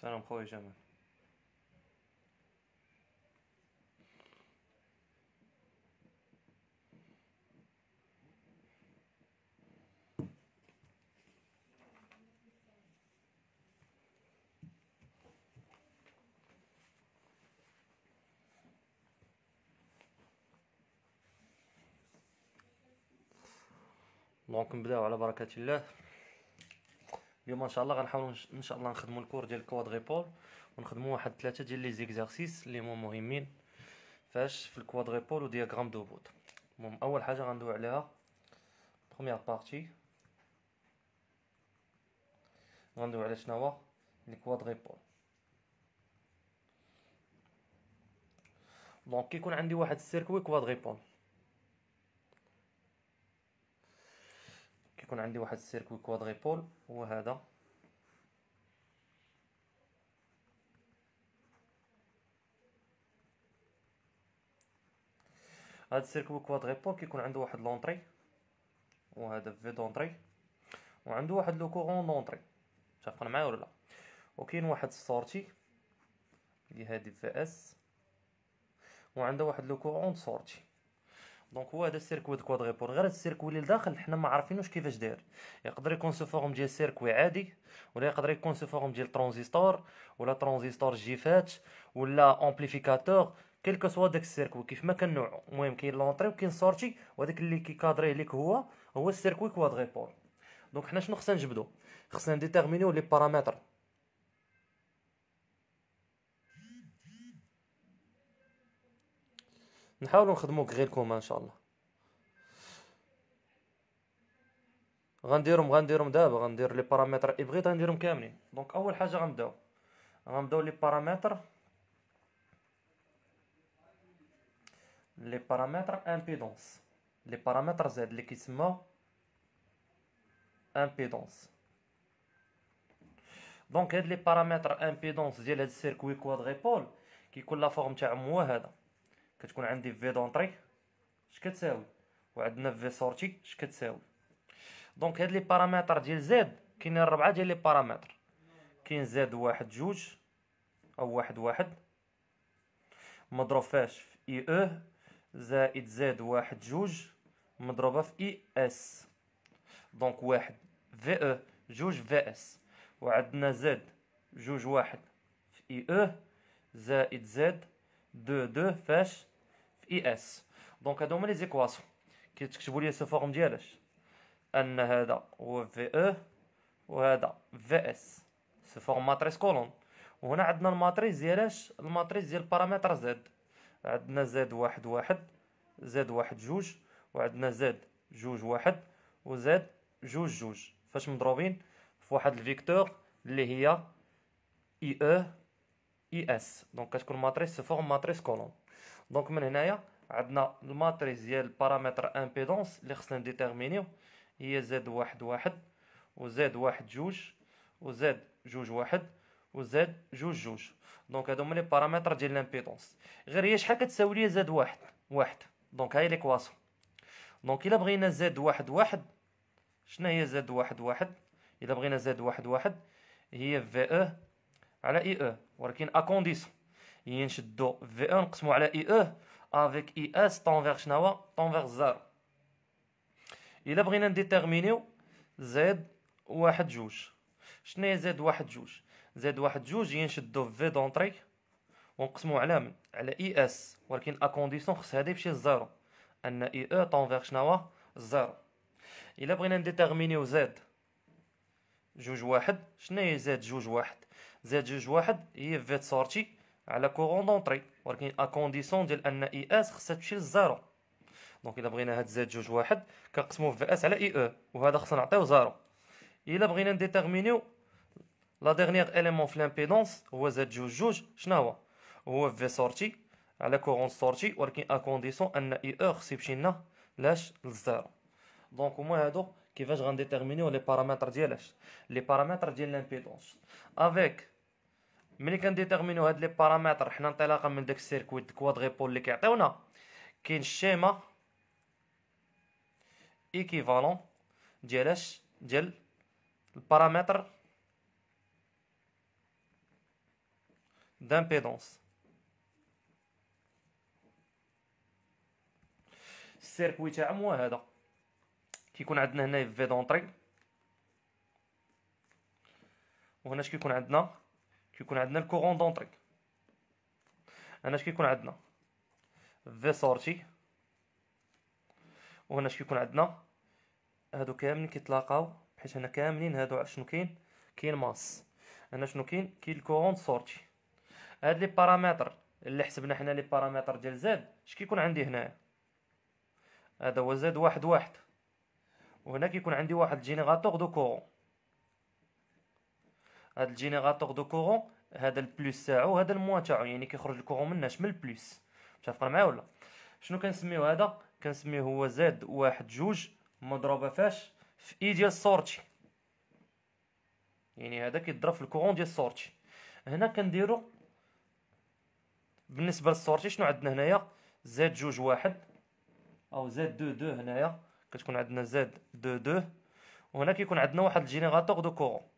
سلام خويا جمال دونك نبداو على بركه الله اليوم ان شاء الله غنحاولوا ان شاء الله نخدموا الكور ديال الكوادريبول ونخدموا واحد ثلاثه ديال لي زيكزارسيس اللي هما مهمين فاش في الكوادريبول ودياغرام دو بوت المهم اول حاجه غندوي عليها بروميير بارتي غندوي على هو الكوادريبول دونك كيكون عندي واحد السيركوي كوادريبول كيكون عندي واحد السيركوي كوادريبول هو هذا هذا السيركو كوادغي بون كيكون عنده واحد لونطري وهذا في دونطري وعنده واحد لو كورون دونطري متفقين معايا ولا لا وكاين واحد السورتي اللي هادي في اس وعنده واحد لو كورون سورتي دونك هو هذا السيركوي دو كوادريبول غير السيركوي اللي لداخل حنا ما عارفينوش كيفاش داير يقدر يكون سو فورم ديال سيركوي عادي ولا يقدر يكون سو فورم ديال ترانزيستور ولا ترانزيستور جيفات ولا امبليفيكاتور كيلكو سوا داك السيركوي كيف ما كان نوعو المهم كاين لونطري وكاين سورتي وهداك اللي كيكادريه ليك هو هو السيركوي كوادريبول دونك حنا شنو خصنا نجبدو خصنا نديتيرمينيو لي بارامتر نحاولوا غير غيركم ان شاء الله غنديرهم غنديرهم دابا غندير لي بارامتر اللي بغيت غنديرهم كاملين دونك اول حاجه غنبداو غنبداو لي بارامتر لي بارامتر امبيدونس لي بارامتر زاد اللي كيتسمى امبيدونس دونك هاد لي بارامتر امبيدونس ديال هاد السيركوي كوادغيبول كيكون لا فورم تاعهم هو هذا كتكون عندي في دونطري اش كتساوي وعندنا في سورتي اش كتساوي دونك هاد لي بارامتر ديال زد كاينين ربعه ديال لي بارامتر كاين زد واحد جوج او واحد واحد مضروب فاش في اي او e، زائد زد واحد جوج مضروبه في اي اس دونك واحد في او e، جوج في اس وعندنا زد جوج واحد في اي او e، زائد زد دو دو فاش اي اس دونك هادو هما لي زيكواسيون كي تكتبوا لي سو فورم ديالاش ان هذا هو في او e وهذا في اس سو فورم ماتريس كولون وهنا عندنا الماتريس ديالاش الماتريس ديال بارامتر زد عندنا زد واحد واحد زد واحد جوج وعندنا زد جوج واحد وزد جوج جوج فاش مضروبين في واحد الفيكتور اللي هي اي او اي اس دونك كتكون ماتريس سو فورم ماتريس كولون دونك من هنايا عندنا الماتريس ديال البارامتر امبيدونس اللي خصنا نديتيرمينيو هي زاد واحد واحد وزد واحد جوج وزد جوج واحد وزد جوج جوج دونك هادو هما لي بارامتر ديال الامبيدونس غير هي شحال كتساوي ليا زاد واحد واحد دونك هاي ليكواسيون دونك الا بغينا زاد واحد واحد شنا هي زاد واحد واحد الا بغينا زاد واحد واحد هي في او e على اي او e. ولكن ا كونديسيون نشدو في او نقسمو على اي او افيك اي اس طونفيغ شناهو طونفيغ زيرو الا بغينا نديتيرمينيو زيد واحد جوج شناهي زيد واحد جوج زيد واحد جوج هي نشدو في دونطري ونقسمو على من على اي اس ولكن اكونديسيون خص هادي يمشي لزيرو ان اي او e طونفيغ شناهو زيرو الا بغينا نديتيرمينيو زيد جوج واحد شناهي زيد زاد جوج واحد زاد جوج واحد هي في سورتي على كورون دونطري ولكن ا كونديسيون ديال ان اي اس خصها تمشي للزيرو دونك الا بغينا هاد زاد جوج واحد كنقسمو في اس على اي او وهذا خصنا نعطيو زيرو الا بغينا نديتيرمينيو لا ديرنيغ اليمون في لامبيدونس هو زاد جوج جوج شناهو هو هو في سورتي على كورون سورتي ولكن ا كونديسيون ان اي او خصو يمشي لنا لاش للزيرو دونك هما هادو كيفاش غنديتيرمينيو لي بارامتر ديالاش لي بارامتر ديال لامبيدونس افيك ملي كنديتيرمينو هاد لي بارامتر حنا انطلاقا من داك السيركويت الكوادريبول اللي كيعطيونا كاين الشيما ايكيفالون ديال اش ديال البارامتر دامبيدونس السيركوي تاعهم هو هذا كيكون عندنا هنا في دونطري وهنا اش كيكون عندنا كيكون عندنا الكورون دونطري هنا اش كيكون عندنا في سورتي وهنا اش كيكون عندنا هادو كاملين كيتلاقاو حيت هنا كاملين هادو شنو كاين كاين ماس هنا شنو كاين كاين الكورون سورتي هاد لي بارامتر اللي حسبنا حنا لي بارامتر ديال زد اش كيكون عندي هنايا هذا هو زد واحد واحد وهنا كيكون عندي واحد جينيراتور دو كورون هاد الجينيراتور دو كورون هذا البلوس تاعو هذا الموان تاعو يعني كيخرج الكورون مناش من البلوس متفقين معايا ولا شنو كنسميو هذا كنسميه هو زاد واحد جوج مضروبه فاش في اي ديال السورتي يعني هذا كيضرب في الكورون ديال السورتي هنا كنديرو بالنسبه للسورتي شنو عندنا هنايا زاد جوج واحد او زاد دو دو هنايا كتكون عندنا زاد دو دو وهنا كيكون عندنا واحد الجينيراتور دو كورون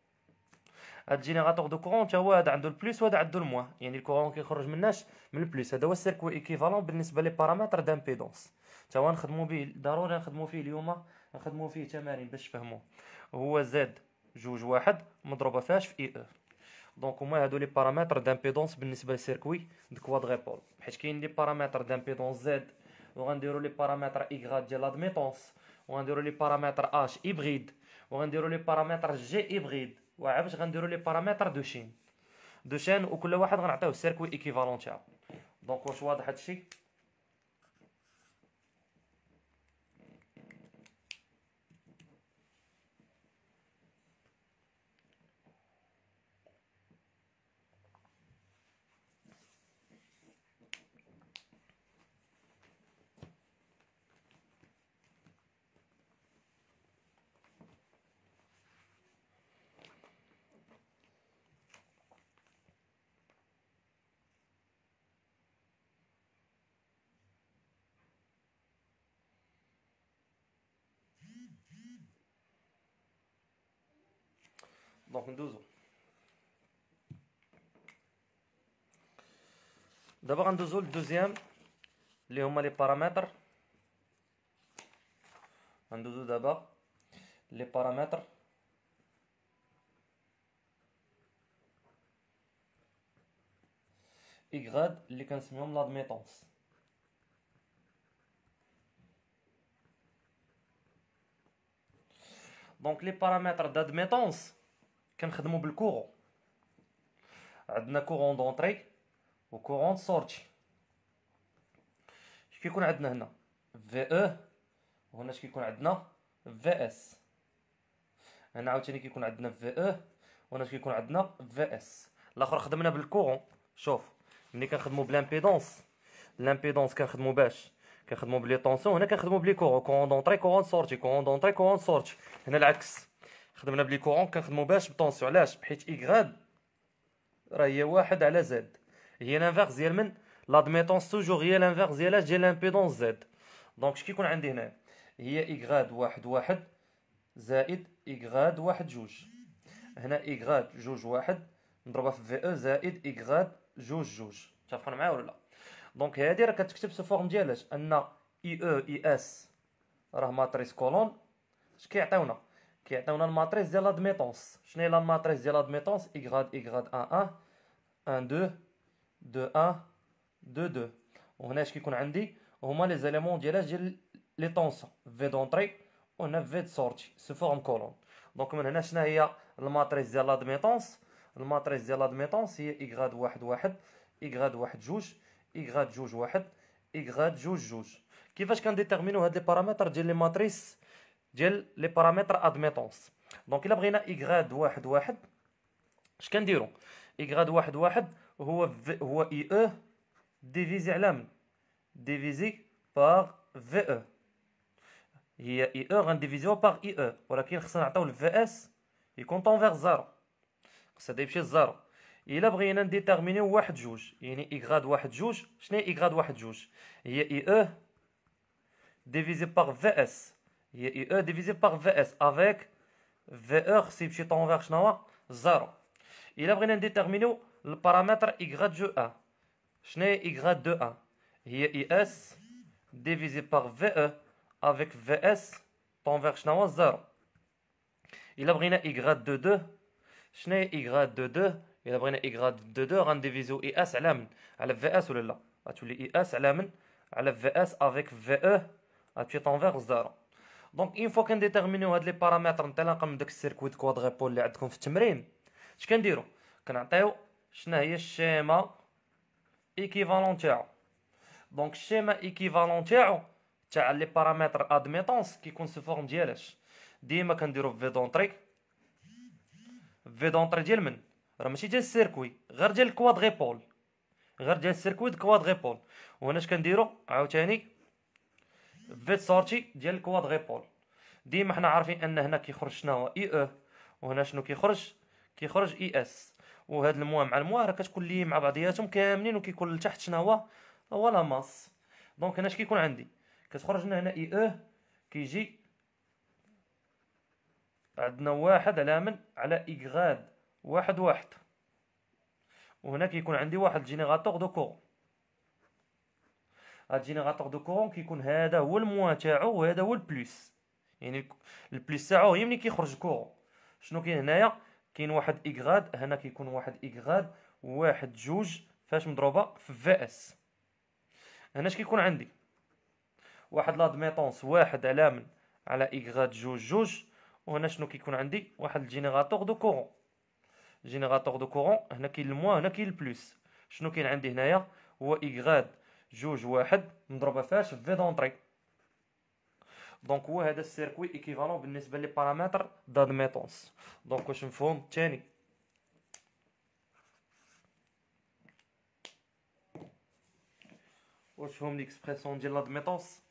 هاد جينيراتور دو كورون تا هو هذا عنده البلوس وهذا عنده الموان يعني الكورون كيخرج مناش من البلوس هذا هو السيركوي ايكيفالون بالنسبه لي بارامتر دامبيدونس تا هو نخدمو به ضروري نخدمو فيه اليوم نخدمو فيه تمارين باش تفهمو هو زاد جوج واحد مضروبه فاش في اي او دونك هما هادو لي بارامتر دامبيدونس بالنسبه للسيركوي دو كوادغيبول حيت كاين لي بارامتر دامبيدونس زاد وغنديرو لي بارامتر ايغراد ديال لادميتونس وغنديرو لي بارامتر اش و وغنديرو لي بارامتر جي هبريد وعاش غنديرو لي بارامتر دو شين دو شين وكل واحد غنعطيوه السيركوي ايكيفالون تاعو دونك واش واضح هادشي donc deux D'abord un deux le deuxième, les les paramètres. Un deux d'abord, les paramètres. Y, les consignons de l'admettance. Donc les paramètres d'admettance كنخدموا بالكورون عندنا كورون دونطري وكورون سورتي اش كيكون عندنا هنا في او e. وهنا اش كيكون عندنا في اس هنا عاوتاني كيكون عندنا في او e. وهنا اش كيكون عندنا في اس الاخر خدمنا بالكورون شوف ملي كنخدموا بلامبيدونس لامبيدونس كنخدموا باش كنخدموا بلي طونسيون هنا كنخدموا بلي كورون كورون دونطري كورون سورتي كورون دونطري كورون سورتي هنا العكس خدمنا بلي كورون كنخدمو باش بطونسيون علاش حيت اكغاد راه هي واحد على زد هي لانفيرس ديال من لادميتونس توجور هي ديال اش ديال لامبيدونس زد دونك اش كيكون عندي هنا هي اكغاد واحد واحد زائد اكغاد واحد جوج هنا اكغاد جوج واحد نضربها في في او زائد اكغاد جوج جوج متفقين معايا ولا لا دونك هادي راه كتكتب سو فورم ديالاش ان اي او اي اس راه ماتريس كولون اش كيعطيونا كيعطيونا الماتريس ديال لادميتونس شنو هي الماتريس ديال لادميطونس إكغاد إكغاد أن أن أن دو دو أن دو دو وهنا اش كيكون عندي هما لي زيليمون ديالاش ديال لي طونسون في دونتري و هنا في دو سورتي سو فورم كولون دونك من هنا شنو هي الماتريس ديال لادميتونس الماتريس ديال لادميتونس هي إكغاد واحد واحد إكغاد واحد جوج إكغاد جوج واحد إكغاد جوج جوج كيفاش كنديتيرمينو هاد لي بارامتر ديال لي ماتريس ديال لي بارامتر ادميتونس دونك الا بغينا اكغاد واحد واحد اش كنديرو اكغاد واحد واحد هو في هو اي او ديفيزي على من ديفيزي باغ في او هي اي او غنديفيزيو باغ اي او ولكن خصنا نعطيو الفي اس يكون فيغ زيرو خصها هذا يمشي لزيرو الا بغينا نديتيرمينيو واحد جوج يعني اكغاد واحد جوج شنو هي واحد جوج هي اي او ديفيزي باغ في اس IE divisé par VS avec VE si je t'envers 0 il a besoin de déterminer le paramètre Y de 1 Y de a Ie IS divisé par VE avec VS تنفير 0 il a besoin Y de 2 شنو Y de 2 il a Y 2 IS على من VS IS على VS avec VE غتمشي envers 0 دونك اون فوا كنديتيرمينيو هاد لي بارامتر انطلاقا من داك السيركويت كوادغيبول اللي عندكم في التمرين اش كنديرو كنعطيو شنو هي الشيما ايكيفالون تاعو دونك الشيما ايكيفالون تاعو تاع لي بارامتر ادميتونس كيكون سو فورم ديالاش ديما كنديرو في دونتري في دونتري ديال من راه ماشي ديال السيركوي غير ديال الكوادغيبول غير ديال السيركويت كوادغيبول وهنا اش كنديرو عاوتاني فيت سورتي ديال الكواد غيبول ديما حنا عارفين ان هنا كيخرج شنو هو اي او وهنا شنو كيخرج كيخرج اي اس وهاد الموا مع الموا راه كتكون لي مع بعضياتهم كاملين وكيكون لتحت شنو هو هو لا ماس دونك هنا اش كيكون عندي كتخرج لنا هنا اي او كيجي عندنا واحد على من على اكغاد واحد واحد وهنا كيكون عندي واحد جينيراتور دو كورون الجينيراتور دو كورون كيكون هذا هو الموان تاعو وهذا هو البلوس يعني البلوس تاعو هي ملي كيخرج كورون شنو كاين هنايا كاين واحد ايغاد هنا كيكون واحد ايغاد واحد جوج فاش مضروبه في في اس هنا اش كيكون عندي واحد لادميطونس واحد على من على ايغاد جوج جوج وهنا شنو كيكون عندي واحد الجينيراتور دو كورون جينيراتور دو كورون هنا كاين الموا هنا كاين البلوس شنو كاين عندي هنايا هو ايغاد جوج واحد نضربها فاش في دونطري دونك هو هذا السيركوي ايكيفالون بالنسبه لي بارامتر دادميتونس دونك واش مفهوم الثاني واش فهم ليكسبريسيون ديال لادميتونس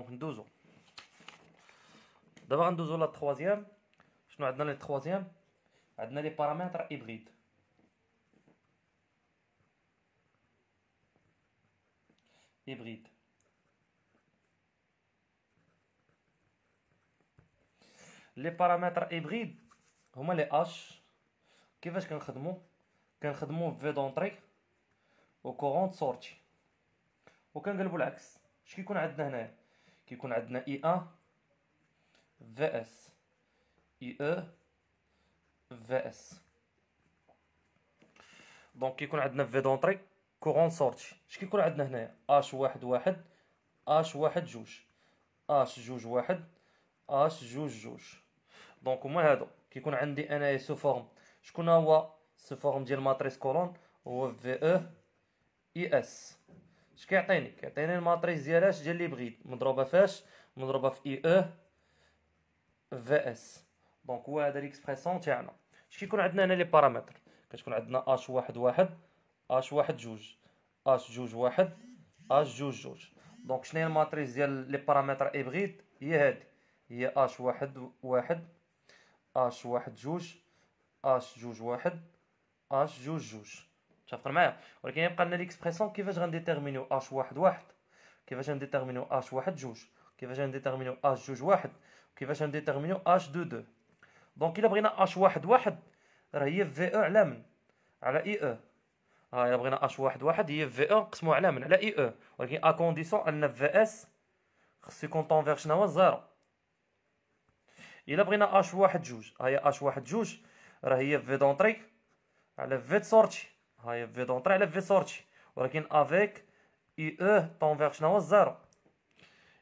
دونك ندوزو دابا غندوزو لا تخوازيام شنو عندنا لي تخوازيام عندنا لي بارامتر ايبريد ايبريد لي بارامتر ايبريد هما لي اش كيفاش كنخدمو كنخدمو في دونطري و كورون سورتي وكنقلبو العكس اش كيكون عندنا هنايا كيكون عندنا اي ان في اس اي او في اس دونك كيكون عندنا في دونطري كورون سورتي اش كيكون عندنا هنايا اش واحد واحد اش واحد جوج اش جوج واحد اش جوج جوج دونك هما هادو كيكون عندي انايا سو فورم شكون هو سو فورم ديال ماتريس كولون هو في او اي اس اش كيعطيني كيعطيني الماتريس ديال اش ديال اللي بغيت مضروبه فاش مضروبه في اي او في اس دونك هو هذا ليكسبريسيون تاعنا اش كيكون عندنا هنا لي بارامتر كتكون عندنا اش واحد واحد اش واحد جوج اش جوج واحد اش جوج جوج دونك شنو هي الماتريس ديال لي بارامتر اي بغيت هي هادي هي اش واحد واحد اش واحد جوج اش جوج واحد اش جوج جوج متفق معايا ولكن يبقى لنا ليكسبريسيون كيفاش غنديتيرمينيو اش واحد واحد كيفاش غنديتيرمينيو اش واحد جوج كيفاش غنديتيرمينيو اش جوج واحد وكيفاش غنديتيرمينيو اش دو دو دونك الا بغينا اش واحد واحد راه هي في او على من على اي او ها الا بغينا اش واحد واحد هي في او نقسمو على من على اي او e. ولكن ا كونديسيون ان في اس خصو يكون طونفير شنو هو زيرو الا بغينا اش واحد جوج ها آه، هي اش واحد جوج راه هي في دونتري على في سورتي Elle va entrer Elle va sortir. Elle avec IE, ton vers AOC 0.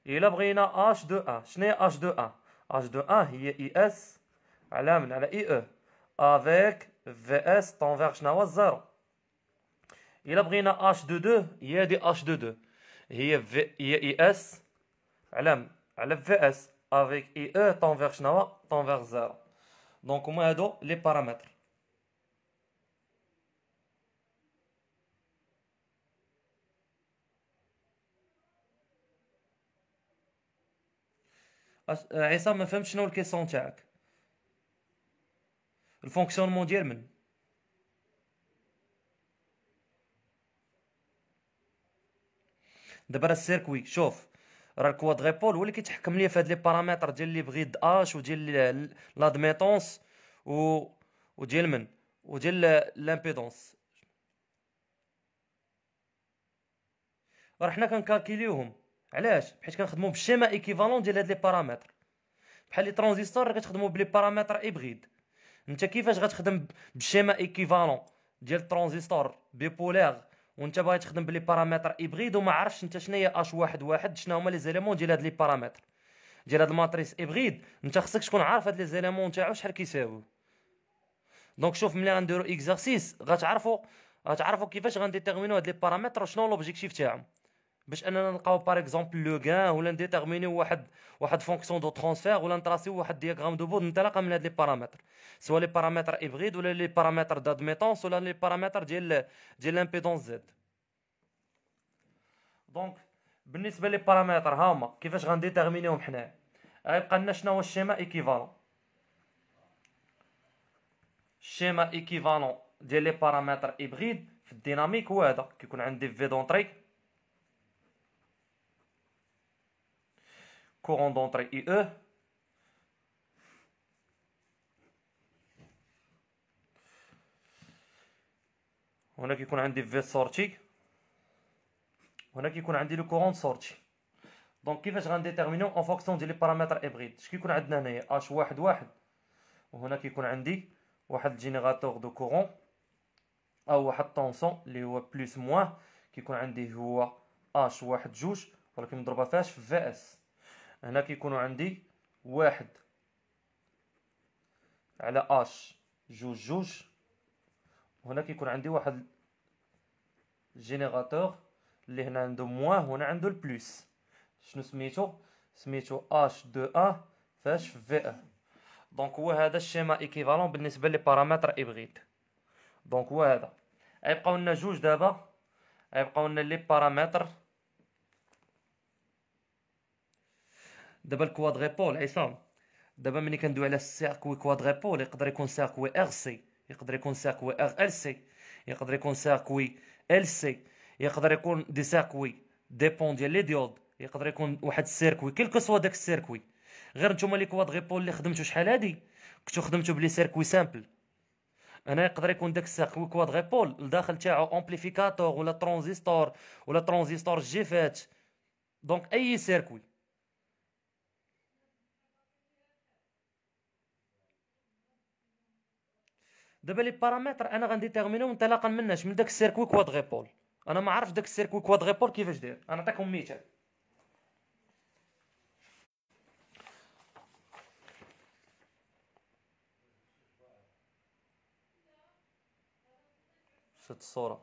il a revenir H2A. Si H2A, H2A, il y a IS. Elle va IE. Avec VS, ton vers AOC 0. il a venir h 22 il y a h 22 Il y a il y a IS. VS. Avec IE, ton vers AOC 0. Donc, comment est-ce les paramètres? عصام ما فهمتش شنو الكيسون تاعك الفونكسيونمون ديال من دابا راه السيركوي شوف راه الكواد غيبول هو اللي كيتحكم ليا في هاد لي بارامتر ديال لي بغيت اش وديال لادميتونس و وديال من وديال لامبيدونس راه حنا كنكالكيليوهم علاش حيت كنخدموا بالشيما ايكيفالون ديال هاد لي بارامتر بحال لي ترانزيستور كتخدموا بلي بارامتر ايبغيد انت كيفاش غتخدم بالشيما ايكيفالون ديال الترانزيستور بيبولير وانت باغي تخدم بلي بارامتر ايبغيد وما عرفتش انت شنو هي اش واحد واحد شنو هما لي زيليمون ديال هاد لي بارامتر ديال هاد الماتريس ايبغيد انت خصك تكون عارف هاد لي زيليمون تاعو شحال كيساويو دونك شوف ملي غنديرو اكزارسيس غتعرفو غتعرفو كيفاش غنديتيرمينو هاد لي بارامتر شنو لوبجيكتيف تاعهم باش اننا نلقاو باغ اكزومبل لو غان ولا نديتيرمينيو واحد واحد فونكسيون دو ترونسفير ولا نتراسيو واحد دياغرام دو بود منطلقا من هاد لي بارامتر سوا لي بارامتر ابغيد ولا لي بارامتر دادميتونس ولا لي بارامتر ديال ديال لامبيدونس زيد دونك بالنسبه لي بارامتر هما كيفاش غنديتيرمينيوهم حنايا غيبقى لنا شنو هو الشيما ايكيفالون الشيما ايكيفالون ديال لي بارامتر ابغيد في الديناميك هو هذا كيكون عندي في دونتري courant d'entrée IE, هنا كيكون عندي في سورتي هنا كيكون عندي لو كورون سورتي دونك كيفاش غنديتيرمينيو اون فونكسيون ديال لي بارامتر ابغيد اش كيكون عندنا هنايا اش واحد واحد وهنا كيكون عندي واحد الجينيراتور دو كورون او واحد طونسون اللي هو بلوس موان كيكون عندي هو اش واحد جوج ولكن مضربه فاش في في اس هنا كيكونوا عندي واحد على اش جوج جوج وهنا كيكون عندي واحد جينيراتور اللي هنا عنده موان وهنا عنده البلوس شنو سميتو سميتو اش دو ا فاش في ا دونك هو هذا الشيما ايكيفالون بالنسبه لي بارامتر ابغيت دونك هو هذا غيبقاو لنا جوج دابا غيبقاو لنا لي بارامتر دابا الكوادغيبول عصام دابا ملي كندوي على السيركوي كوادغيبول يقدر يكون سيركوي ار سي يقدر يكون سيركوي ار ال سي يقدر يكون سيركوي ال سي يقدر يكون دي سيركوي ديبون ديال لي ديود يقدر يكون واحد السيركوي كيلكو سوا داك السيركوي غير نتوما لي كوادغيبول اللي خدمتو شحال هادي كنتو خدمتو بلي سيركوي سامبل انا يقدر يكون داك السيركوي كوادغيبول الداخل تاعو امبليفيكاتور ولا ترانزيستور ولا ترانزيستور جيفات دونك اي سيركوي دابا لي بارامتر انا غنديتيرمينهم انطلاقا من من داك السيركوي كوادغيبول انا ما عارف داك السيركوي كوادغيبول كيفاش داير انا نعطيكم مثال شفت الصوره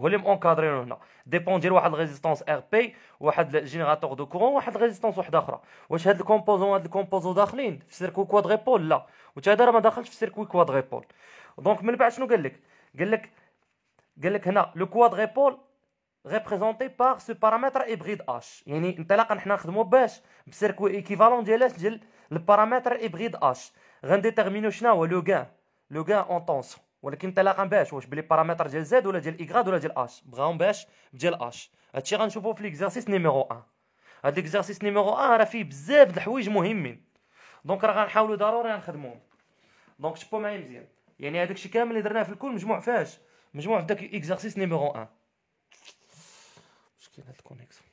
هو اللي مونكادرينو هنا ديبون ديال واحد الريزيستونس ار بي واحد جينيراتور دو كورون واحد الريزيستونس واحده اخرى واش هاد الكومبوزون هاد الكومبوزون داخلين في سيركوي كوادريبول لا وتا راه ما داخلش في سيركوي كوادريبول دونك من بعد شنو قال لك قال لك قال لك هنا لو كوادريبول ريبريزونتي باغ سو بارامتر ايبريد اش يعني انطلاقا حنا نخدمو باش بسيركوي ايكيفالون ديال اش ديال البارامتر ايبريد اش غنديتيرمينو شنو هو لو كان لو كان اون طونسيون ولكن تلاقى باش واش بلي بارامتر ديال زاد ولا ديال اكغاد ولا ديال اش بغاهم باش ديال اش هادشي غنشوفوه في ليكزارسيس نيميرو 1 هاد ليكزارسيس نيميرو 1 راه فيه بزاف د الحوايج مهمين دونك راه غنحاولو ضروري غنخدموهم دونك شبو معايا مزيان يعني هذاك الشيء كامل اللي درناه في الكل مجموع فاش مجموع في داك ليكزارسيس نيميرو 1 مشكل هاد الكونيكسيون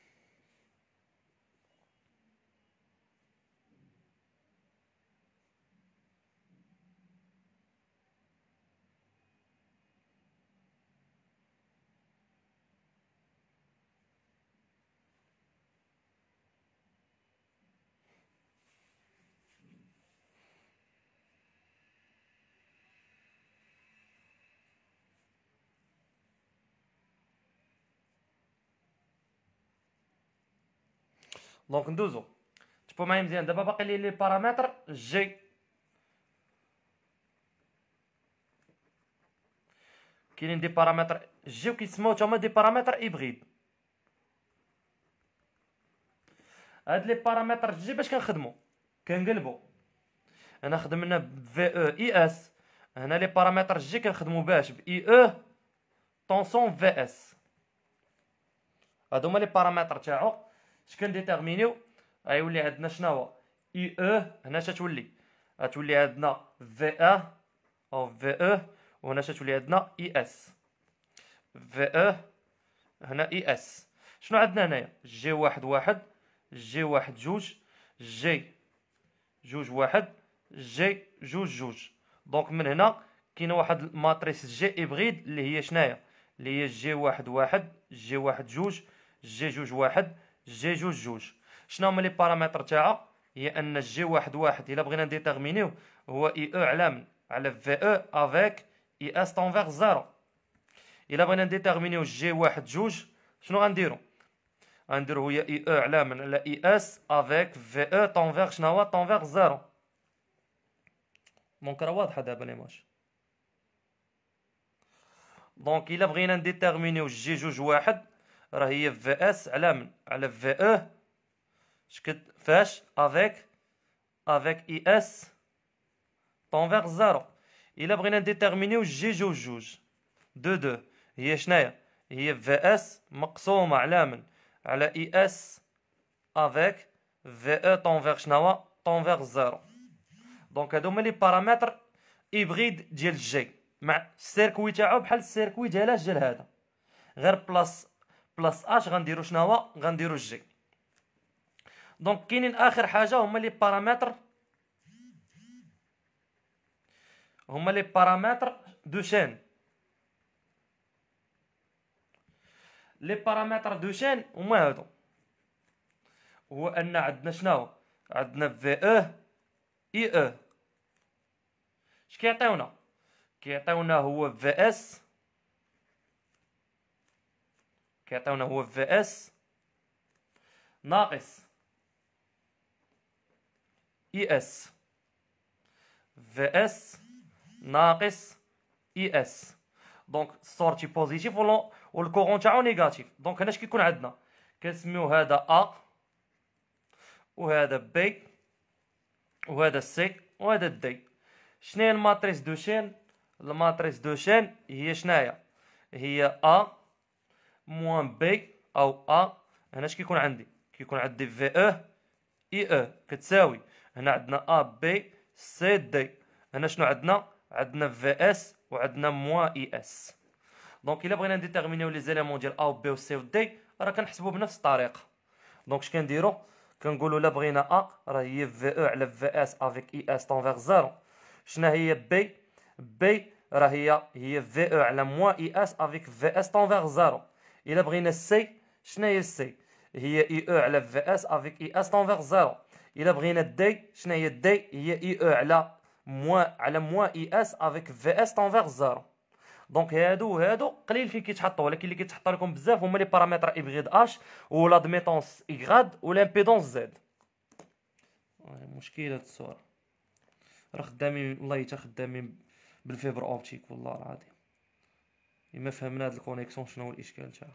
دونك ندوزو جبو معايا مزيان دابا باقي لي لي بارامتر جي كاينين دي بارامتر جي وكيتسماو تما دي بارامتر ابغيد هاد لي بارامتر جي باش كنخدمو كنقلبو انا خدمنا ب في او اي اس هنا لي بارامتر جي كنخدمو باش باي اي او طونسون في اس هادو هما لي بارامتر تاعو كنديتيرمينيو غيولي عندنا شناهو اي او هنا تولي غتولي عندنا في ا e، او في او e، وهنا تولي عندنا اي اس في او هنا اي e اس شنو عندنا هنايا جي واحد واحد جي واحد جوج جي جوج واحد جي جوج جوج دونك من هنا كاين واحد الماتريس جي ابغيد اللي هي شناهي اللي هي جي واحد واحد جي واحد جوج جي جوج واحد جي جوج جوج شنو هما لي بارامتر تاعها هي ان جي واحد واحد الا بغينا نديتيرمينيو هو اي او على من على في او افيك اي اس تونفيرس زيرو الا بغينا نديتيرمينيو جي واحد جوج شنو غنديرو غنديرو هي اي او على من على اي اس افيك في او تونفيرس شنو هو تونفيرس زيرو دونك راه واضحه دابا ليماج دونك الا بغينا نديتيرمينيو جي جوج واحد راه هي في اس على من على في او e. شكد فاش افيك افيك اي اس طونفيغ زيرو الا بغينا نديتيرمينيو جي جوج جوج دو دو هي شنايا هي في اس مقسومه على من على اي اس افيك في او e طونفيغ شناوا طونفيغ زيرو دونك هادو هما لي بارامتر ايبغيد ديال الجي مع السيركوي تاعو بحال السيركوي ديال ديال هذا غير بلاص بلاس اش غنديرو هو غنديرو جي دونك كاينين اخر حاجه هما لي بارامتر هما لي بارامتر دو شين لي بارامتر دو شين هما هادو هو ان عندنا شنو عندنا في e، e. او اي او اش كيعطيونا كيعطيونا هو في اس كيعطيونا هو في اس ناقص اي اس في اس ناقص اي اس دونك السورتي بوزيتيف والكورون تاعو نيجاتيف دونك هنا اش كيكون عندنا كنسميو هذا ا وهذا بي وهذا سي وهذا دي شنو هي الماتريس دو شين الماتريس دو شين هي شناهي هي ا موان بي او ا هنا اش كيكون عندي كيكون عندي في او اي او كتساوي هنا عندنا ا بي سي دي هنا شنو عندنا عندنا في اس وعندنا موان اي اس دونك الا بغينا نديتيرمينيو لي زيليمون ديال ا بي و سي و دي راه كنحسبو بنفس الطريقه دونك اش كنديرو كنقولوا الا بغينا ا راه هي في او e على في اس افيك اي اس طونفير زيرو شنا هي بي بي راه هي هي في او e على موان اي اس افيك في اس طونفير زيرو الا بغينا السي شناهي سي السي هي اي او على في اس افيك اي اس تنفيغ زيرو الا بغينا الدي شناهي دي الدي هي اي او على موا على موا اي اس افيك في اس تنفيغ زيرو دونك هادو هادو قليل فين كيتحطوا ولكن اللي كيتحط لكم بزاف هما لي بارامتر اي بغيد اش دميتونس اي غاد ولامبيدونس زد مشكله الصور الصوره راه خدامين والله حتى خدامين بالفيبر اوبتيك والله العظيم اما فهمنا هاد الكونيكسيون شنو هو الاشكال تاعها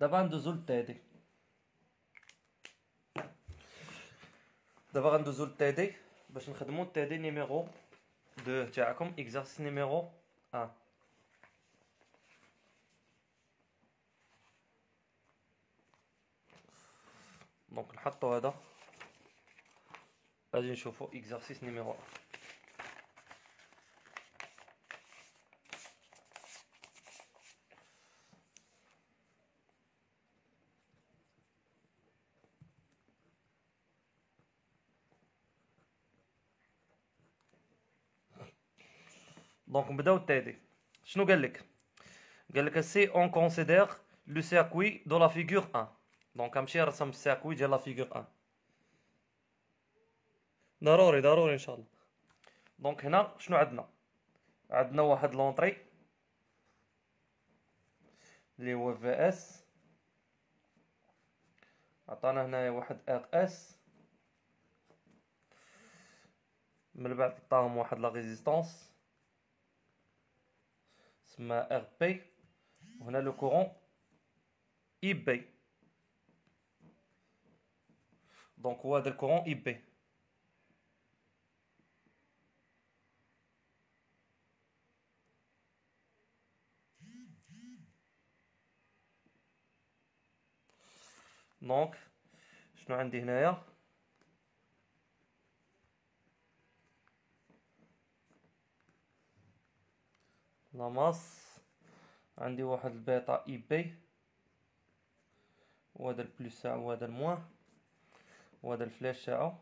ده عنده زول دابا غندوزو للتادي باش نخدمو التادي نيميرو دو تاعكم اكزارسيس نيميرو ان دونك نحطو هذا غادي نشوفو اكزارسيس نيميرو 1 دونك نبداو التالي شنو قال لك قال لك سي اون كونسيدير لو سيركوي دو لا فيغور 1 دونك نمشي نرسم السيركوي ديال لا فيغور 1 ضروري ضروري ان شاء الله دونك هنا شنو عندنا عندنا واحد لونطري اللي هو في اس عطانا هنايا واحد اق اس من بعد عطاهم واحد لا ريزيستانس ma RP, on a le courant IB. Donc on de courant IB. Donc, je un لاماس عندي واحد البيتا اي بي وهذا البلوس تاعو وهذا الموان وهذا الفلاش تاعو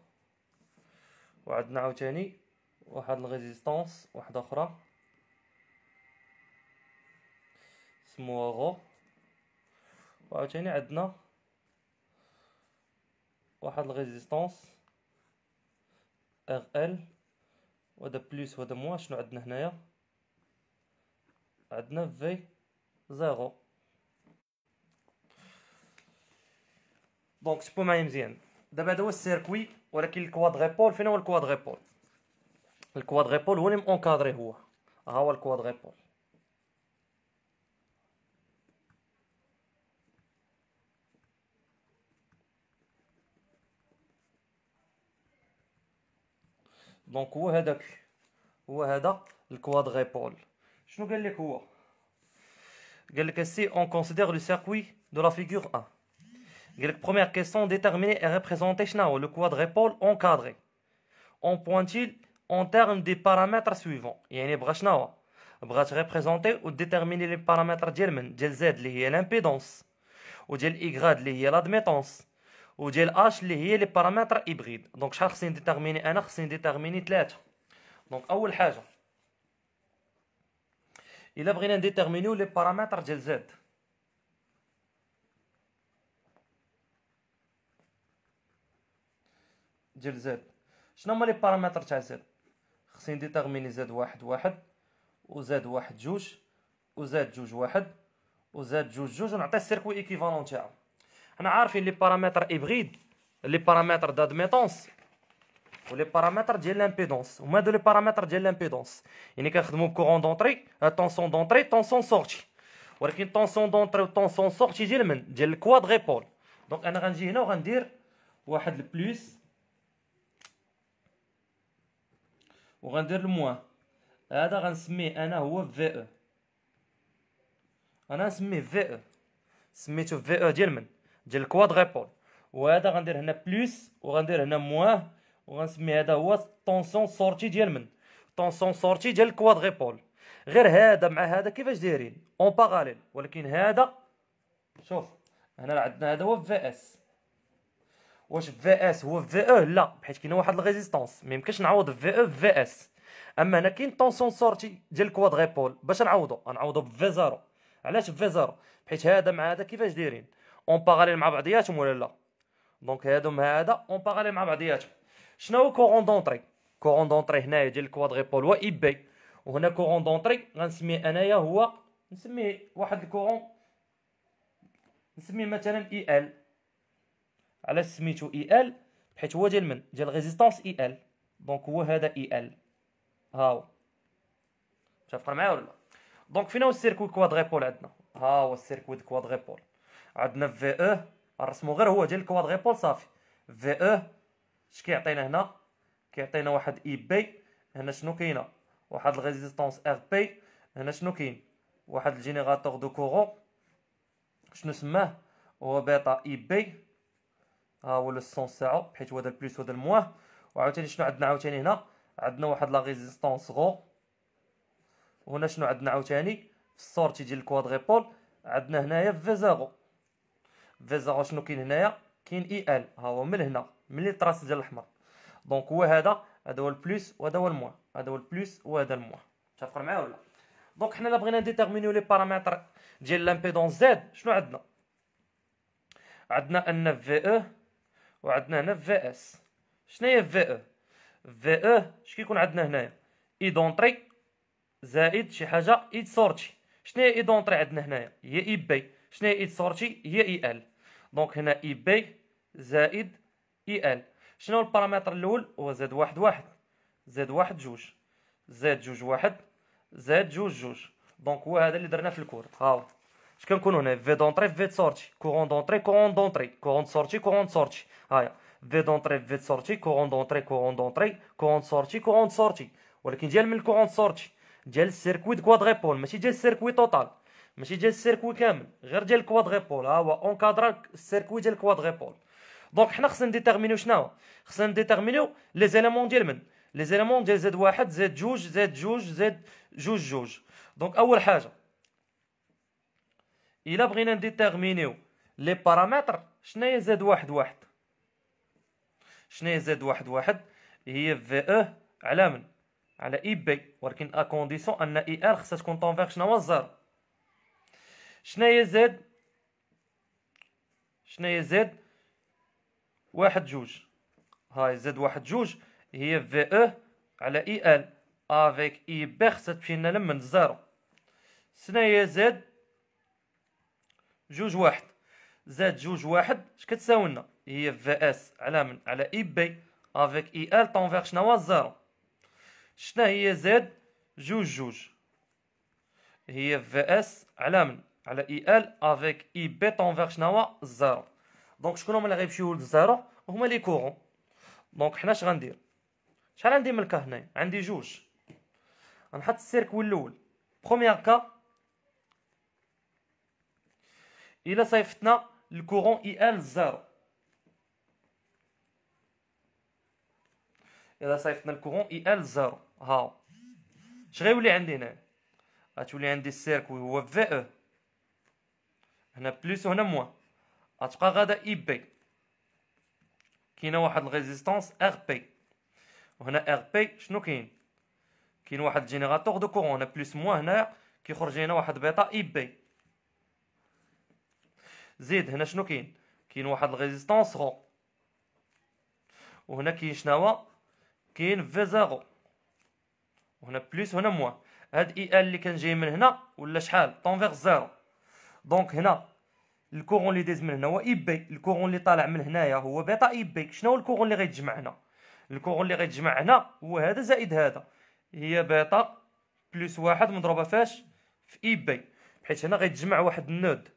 وعندنا عاوتاني واحد الريزيستانس واحده اخرى سموها غو وعاوتاني عندنا واحد الريزيستانس ار ال وهذا بلوس وهذا موان شنو عندنا هنايا عندنا في زيرو دونك شوفوا معايا مزيان دابا هذا هو السيركوي ولكن الكوادغيبول فين هو الكوادغيبول الكوادغيبول هو اللي مونكادري هو ها هو الكوادغيبول دونك هو هذاك هو هذا الكوادغيبول Je vais vous Si on considère le circuit de la figure 1, première question est déterminer et représenter le quadré encadré. On pointe en termes des paramètres suivants Il y a des bras. Le bras les paramètres de Gelm. Z détermine l'impédance. Le Y ou l'admettance. les paramètres hybrides. Donc chaque bras est déterminé. Un bras est déterminé de l'être. Donc, الا بغينا نديتيرمينيو لي بارامتر ديال زد ديال زد شنو هما لي بارامتر تاع زد خصني نديتيرميني زد واحد واحد وزاد واحد جوج وزاد جوج واحد وزاد جوج جوج ونعطي السيركوي ايكيفالون تاعو حنا عارفين لي بارامتر ايبغيد لي بارامتر دادميتونس ou les paramètres de l'impédance. Vous de les paramètres de l'impédance. Il y a un courant d'entrée, un tension d'entrée, un tension de sortie. Ou une tension d'entrée, un tension de sortie, j'ai le quadrépol. Donc, on a un régime qui est plus ou moins. On a un régime moins. On va dire régime qui est moins. On a un régime qui est moins. E. On a un régime qui est moins. On a un régime qui est moins. On a un régime qui est moins. On a un régime qui est On a un moins. وغنسمي هذا هو الطونسون سورتي ديال من طونسون سورتي ديال الكوادريبول غير هذا مع هذا كيفاش دايرين اون باراليل ولكن هذا شوف هنا عندنا هذا هو في اس واش في اس هو في او e؟ لا حيت كاين واحد الريزيستانس ما يمكنش نعوض في او في اس اما هنا كاين طونسون سورتي ديال الكوادريبول باش نعوضو نعوضو بفي زيرو علاش في زيرو حيت هذا مع هذا كيفاش دايرين اون باراليل مع بعضياتهم ولا لا دونك هادو مع هذا اون باراليل مع بعضياتهم شنو هو كورون دونطري كورون دونطري هنايا ديال الكوادريبول هو اي بي وهنا كورون دونطري غنسميه انايا هو نسميه واحد الكورون نسميه مثلا اي ال علاش سميتو اي ال حيت هو ديال من ديال ريزيستانس اي ال دونك هو هذا اي ال هاو متفقين معايا ولا لا دونك فين هو السيركوي كوادريبول عندنا ها هو السيركوي كوادريبول عندنا في او نرسمو غير هو ديال الكوادريبول صافي في او اش كيعطينا هنا كيعطينا واحد اي بي هنا شنو كاينه واحد الريزيستانس ار بي هنا شنو كاين واحد الجينيراتور دو كورو شنو سماه هو بيتا اي بي ها هو لو سونس تاعو حيت هو هذا البلوس وهذا المواه وعاوتاني شنو عندنا عاوتاني هنا عندنا واحد لا ريزيستانس غو وهنا شنو عندنا عاوتاني في السورتي ديال الكوادريبول عندنا هنايا في زيرو في زيرو شنو كاين هنايا كاين اي ال ها هو من هنا ملي الطراس ديال الاحمر دونك هو هذا هذا هو البلوس وهذا هو الموان هذا هو البلوس وهذا الموان متفقين معايا ولا دونك حنا الا بغينا ديتيرمينيو لي بارامتر ديال لامبيدونس زد شنو عندنا عندنا ان في او e، وعندنا هنا في اس شنو هي في e؟ e، او في او اش كيكون عندنا هنايا اي دونتري زائد شي حاجه اي سورتي شنو هي اي دونتري عندنا هنايا هي اي بي شنو هي اي سورتي هي اي ال دونك هنا اي بي زائد اي ال شنو البارامتر الاول هو زد واحد واحد زد واحد جوج زد جوج واحد زد جوج جوج دونك هو هذا اللي درنا في الكور هاو اش كنكون هنا في دونطري في سورتي كورون دونطري كورون دونطري كورون سورتي كورون سورتي هايا في دونطري في سورتي كورون دونطري كورون دونطري كورون سورتي كورون سورتي ولكن ديال من الكورون سورتي ديال السيركوي كوادغيبول ماشي ديال السيركوي توتال ماشي ديال السيركوي كامل غير ديال الكوادغيبول ها هو اونكادرا السيركوي ديال الكوادغيبول دونك حنا خصنا نديتيرمينيو شنو خصنا نديتيرمينيو لي زيليمون ديال من لي زيليمون ديال زد واحد زد جوج زد جوج زد جوج جوج دونك اول حاجه الا بغينا نديتيرمينيو لي بارامتر شنو هي زد واحد واحد شنو هي زد واحد واحد هي في او على من على اي بي ولكن ا كونديسيون ان اي ار خصها تكون طونفيغ شنو هو الزر شنو هي زد شنو هي زد واحد جوج هاي زد واحد جوج هي في او e على اي ال افيك اي بي خصها تمشي لنا لمن زيرو سنايا زد جوج واحد زاد جوج واحد اش كتساوي لنا هي في اس على من على اي بي افيك اي ال طونفيغ شناهو زيرو شنا هي زد جوج جوج هي في اس على من على اي ال افيك اي بي طونفيغ شناهو زيرو دونك شكون هما اللي غيمشيو للزيرو هما لي كورون دونك حنا اش غندير شحال عندي من كا هنايا عندي جوج غنحط السيركوي الاول بروميير كا الا صيفطنا الكورون اي ال زيرو الا صيفطنا الكورون اي ال زيرو ها اش غيولي عندي هنا غتولي عندي السيركوي هو في او هنا بلوس وهنا موان غتبقى غادا اي بي كاينه واحد الريزيستانس ار بي وهنا ار بي شنو كاين كاين واحد جينيراتور دو كورون بلس موان هنايا كيخرج لنا واحد بيتا اي بي زيد هنا شنو كاين كاين واحد الريزيستانس رو وهنا كاين شناوا كاين في زيرو وهنا بلس هنا موان هاد اي ال اللي كان جاي من هنا ولا شحال طونفيغ زيرو دونك هنا الكورون اللي داز من هنا هو اي بي الكورون اللي طالع من هنايا هو بيتا اي بي شنو هو الكورون اللي غيتجمع هنا الكورون اللي غيتجمع هنا هو هذا زائد هذا هي بيتا بلس واحد مضروبه فاش في اي بي حيت هنا غيتجمع واحد النود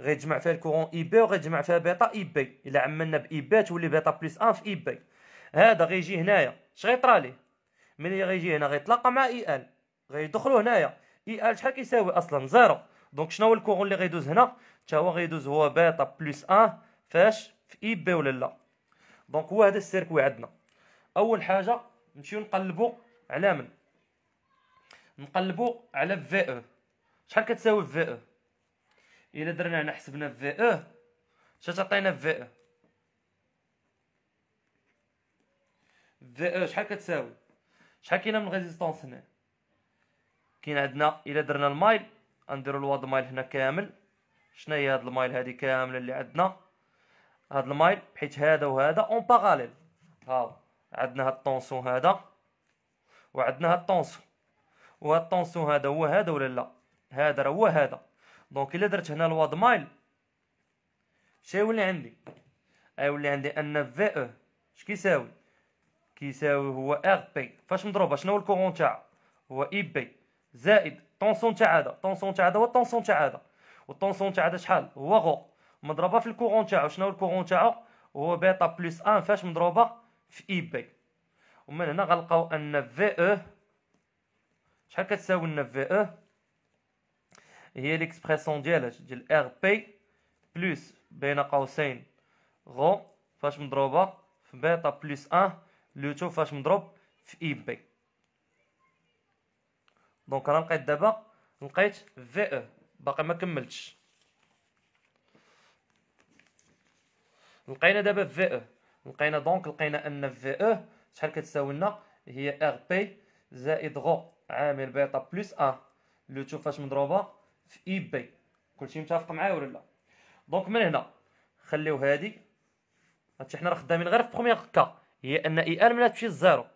غيتجمع فيها الكورون اي بي وغيتجمع فيها بيتا اي بي الا عملنا باي بي تولي بيتا بلس 1 في اي بي هذا غيجي هنايا اش غيطرى ليه ملي غيجي هنا غيتلاقى مع اي ال غيدخلوا هنايا اي ال شحال كيساوي اصلا زيرو دونك شنو هو الكوغون اللي غيدوز هنا حتى هو غيدوز هو بيتا بلس 1 فاش في اي بي ولا لا دونك هو هذا السيركوي عندنا اول حاجه نمشيو نقلبو على من نقلبو على في او e. شحال كتساوي في او e؟ الا درنا هنا حسبنا في او شحال تعطينا في او في او شحال كتساوي شحال كاينه من ريزيستونس هنا كاين عندنا الا درنا المايل نديرو الواد مايل هنا كامل شنو هي هاد المايل هادي كامله اللي عندنا هاد المايل حيت هذا وهذا اون باراليل هاو عندنا هاد الطونسون هذا وعندنا هاد الطونسون وهاد الطونسون هذا هو هذا ولا لا هذا راه هو هذا دونك الا درت هنا الواد مايل شيولي عندي ايولي عندي ان في او e، اش كيساوي كيساوي هو ار بي فاش مضروبه شنو هو الكورون تاعها هو اي e بي زائد طونسون تاع هذا طونسون تاع هذا والطونسون تاع هذا والطونسون تاع هذا شحال هو غو مضروبه في الكورون تاعو شنو هو الكورون تاعو هو بيتا بلس ان فاش مضروبه في اي بي ومن هنا غنلقاو ان في او شحال كتساوي لنا في او هي ليكسبريسيون ديالها ديال ار بي بلس بين قوسين غو فاش مضروبه في بيتا بلس ان لوتو فاش مضروب في اي بي دونك راه لقيت دابا لقيت في او e. باقي ما كملتش لقينا دابا في او e. لقينا دونك لقينا ان في او e شحال كتساوي لنا هي ار بي زائد غو عامل بيتا بلس ان لو تشوف فاش مضروبه في اي بي كلشي متفق معايا ولا لا دونك من هنا خليو هادي هادشي حنا راه خدامين غير في بروميير كا هي ان اي ال ملي تمشي للزيرو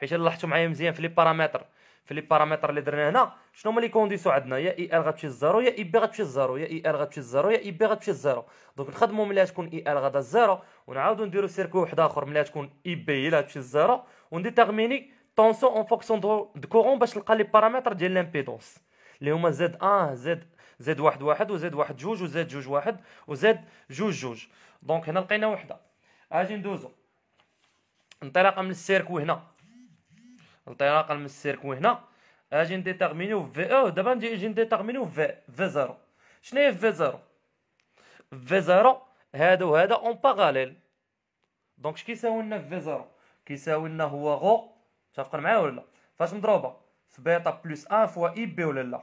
حيت لاحظتوا معايا مزيان في لي بارامتر في لي بارامتر اللي درنا هنا شنو هما لي كونديسيون عندنا يا اي ال غتمشي للزيرو يا اي بي غتمشي للزيرو يا اي ال غتمشي للزيرو يا اي بي غتمشي للزيرو دونك نخدمو ملي تكون اي ال غادا للزيرو ونعاودوا نديرو سيركو واحد اخر ملي تكون اي بي هي اللي غتمشي للزيرو ونديتيرميني طونسون اون فونكسيون دو كورون باش نلقى لي بارامتر ديال لامبيدونس اللي هما زد 1 زد زد واحد واحد وزد واحد جوج وزد جوج واحد وزد جوج جوج دونك هنا لقينا وحده اجي ندوزو انطلاقا من السيركو هنا انطلاقا من السيركوي هنا اجي نديتيرمينيو في او e، دابا نجي نديتيرمينيو في في زيرو شنو هي في زيرو في زيرو هذا وهذا اون باراليل دونك اش كيساوي لنا في زيرو كيساوي لنا هو غو متفقين معايا ولا لا فاش مضروبه في بيتا بلس ان فوا اي بي ولا لا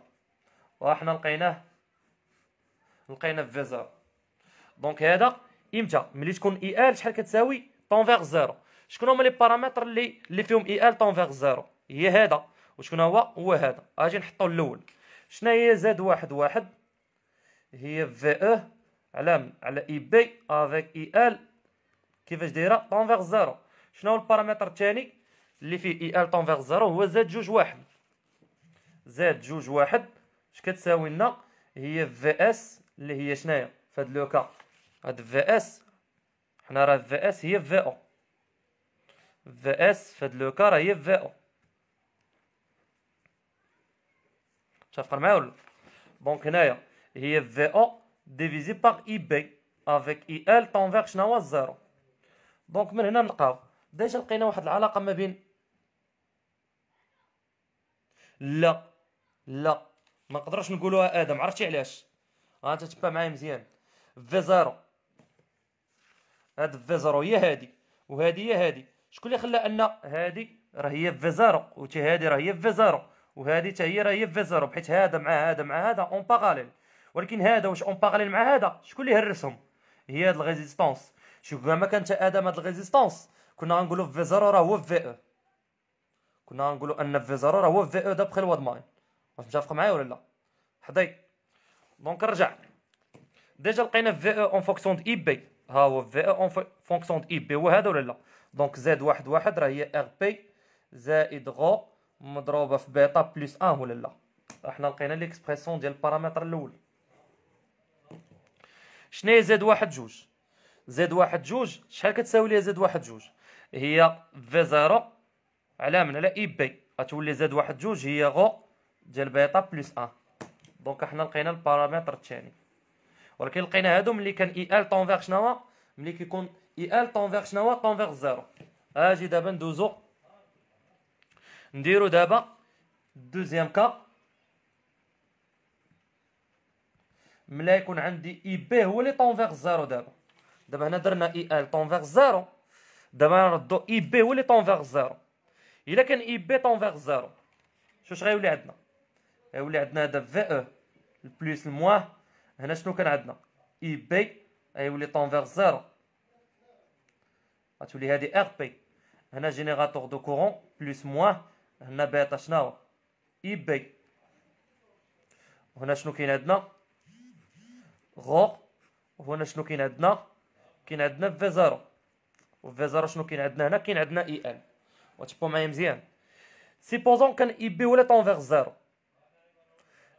وحنا لقيناه لقينا في زيرو دونك هذا امتى ملي تكون اي ال شحال كتساوي طون فيغ زيرو شكون هما لي بارامتر اللي اللي فيهم اي ال طون فيغ زيرو هي هذا وشكون هو هو هذا اجي نحطو الاول شنو هي زاد واحد واحد هي في او e على على اي بي افيك اي ال كيفاش دايره فيغ زيرو شنو هو البارامتر الثاني اللي فيه اي ال طون فيغ زيرو هو زاد جوج واحد زاد جوج واحد اش كتساوي لنا هي في اس اللي هي شناهي فهاد لوكا هاد في اس حنا راه في اس هي في او في اس في هاد لوكا راهي في او متفقين معايا ولا دونك هنايا هي في او ديفيزي باغ اي بي افيك اي ال طونفيغ شناهوا زيرو الزيرو دونك من هنا نلقاو ديجا لقينا واحد العلاقه ما بين لا لا ما نقدرش نقولوها ادم عرفتي علاش ها آه، انت تبع معايا مزيان في زيرو هاد في زيرو هي هادي وهادي هي هادي شكون اللي خلى ان هذه راه هي في زيرو وتي هذه راه هي في زيرو وهذه حتى هي راه هي في زيرو بحيث هذا مع هذا مع هذا اون باراليل ولكن هذا واش اون باراليل مع هذا شكون اللي هرسهم هي هاد الريزيستانس شوف ما تا ادم هاد الريزيستانس كنا غنقولوا في زيرو راه هو في او e. كنا غنقولوا ان في زيرو راه هو في او e دابخي الوادمان واش متفق معايا ولا لا حضي دونك نرجع ديجا لقينا في او اون فونكسيون دي اي بي ها هو في او اون فونكسيون دي اي بي هو هذا ولا لا دونك زاد واحد واحد راه هي ار بي زائد غو مضروبه في بيتا بلس ان ولا لا احنا لقينا ليكسبريسيون ديال البارامتر الاول شنو هي زاد واحد جوج زاد واحد جوج شحال كتساوي ليها زاد واحد جوج هي في زيرو على من على اي e بي غتولي زاد واحد جوج هي غو ديال بيتا بلس ان دونك احنا لقينا البارامتر الثاني ولكن لقينا هادو ملي كان اي e ال طونفير شنو ملي كيكون اي ال طونفيغ شنو هو طونفيغ زيرو اجي دابا ندوزو نديرو دابا دوزيام كا ملا يكون عندي اي بي هو اللي طونفيغ زيرو دابا دابا هنا درنا اي ال طونفيغ زيرو دابا نردو اي بي هو اللي طونفيغ زيرو الا كان اي بي طونفيغ شو شوش غيولي عندنا غيولي عندنا هذا في او البلوس الموان هنا شنو كان عندنا اي بي غيولي طونفيغ زيرو غتولي هذه ار بي هنا جينيراتور دو كورون بلس موان هنا بيتا شناهو اي بي وهنا e شنو كاين عندنا غور وهنا شنو كاين عندنا كاين عندنا في زيرو وفي زيرو شنو كاين عندنا هنا كاين عندنا اي e ان وتبقوا معايا مزيان سيبوزون كان اي e بي ولا طونفيغ زيرو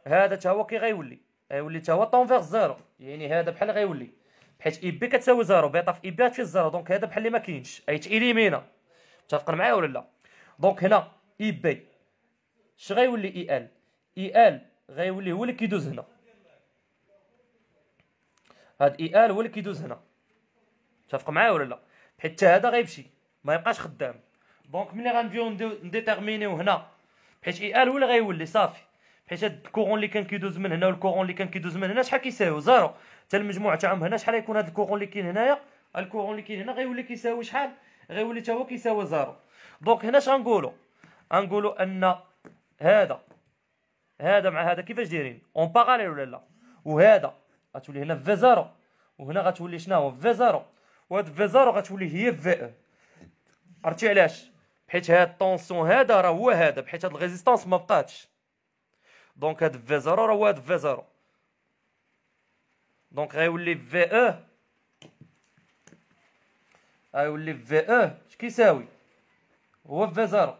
هذا تا هو كي غيولي غيولي تا هو طونفيغ زيرو يعني هذا بحال غيولي حيت اي بي كتساوي زيرو بيتا في اي بي هادشي زيرو دونك هذا بحال اللي ما كاينش اي تيليمينا متفقين معايا ولا لا دونك هنا اي بي اش غيولي اي ال اي ال غيولي هو اللي كيدوز هنا هاد اي ال هو اللي كيدوز هنا متفق معايا ولا لا حيت هذا غيمشي ما يبقاش خدام دونك ملي غنجيو نديتيرمينيو هنا بحيت اي ال هو اللي غيولي صافي حيت هاد الكورون اللي كان كيدوز من هنا والكورون اللي كان كيدوز من هنا شحال كيساوي زيرو حتى المجموع تاعهم هنا شحال يكون هاد الكورون اللي كاين هنايا الكورون اللي كاين هنا غيولي كيساوي شحال غيولي تا هو كيساوي زيرو دونك هنا اش غنقولوا غنقولوا ان هذا هذا مع هذا كيفاش دايرين اون باراليل ولا لا وهذا غتولي هنا في زيرو وهنا غتولي شنو هو في زيرو وهاد في زيرو غتولي هي في عرفتي علاش بحيت هاد الطونسيون هذا راه هو هذا بحيت هاد الريزيستانس ما بقاتش دونك هاد في زيرو راه هو هاد في زيرو دونك غيولي في او غيولي في او اش كيساوي هو في زيرو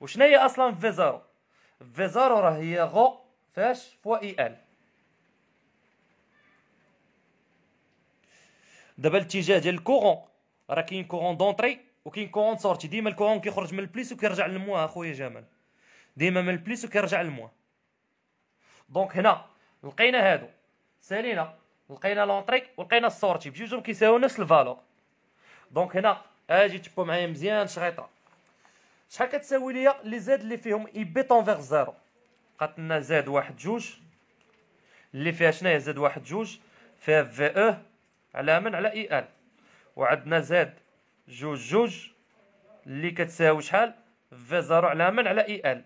وشناهي اصلا في زيرو في زيرو راه هي غو فاش فوا اي ال دابا الاتجاه ديال الكورون راه كاين كورون دونطري وكاين كورون سورتي ديما الكورون كيخرج من البليس وكيرجع للموا اخويا جمال ديما من البليس وكيرجع للموان دونك هنا لقينا هادو سالينا لقينا لونطريك ولقينا السورتي بجوجهم كيساويو نفس الفالور دونك هنا اجي آه، تبو معايا مزيان شريطه شحال كتساوي ليا لي زاد اللي فيهم اي بي طونفيغ زيرو قالت لنا زاد واحد جوج اللي فيها شناهي زاد واحد جوج فيها في او على من على اي ال وعندنا زاد جوج جوج اللي كتساوي شحال في زيرو على من على اي ال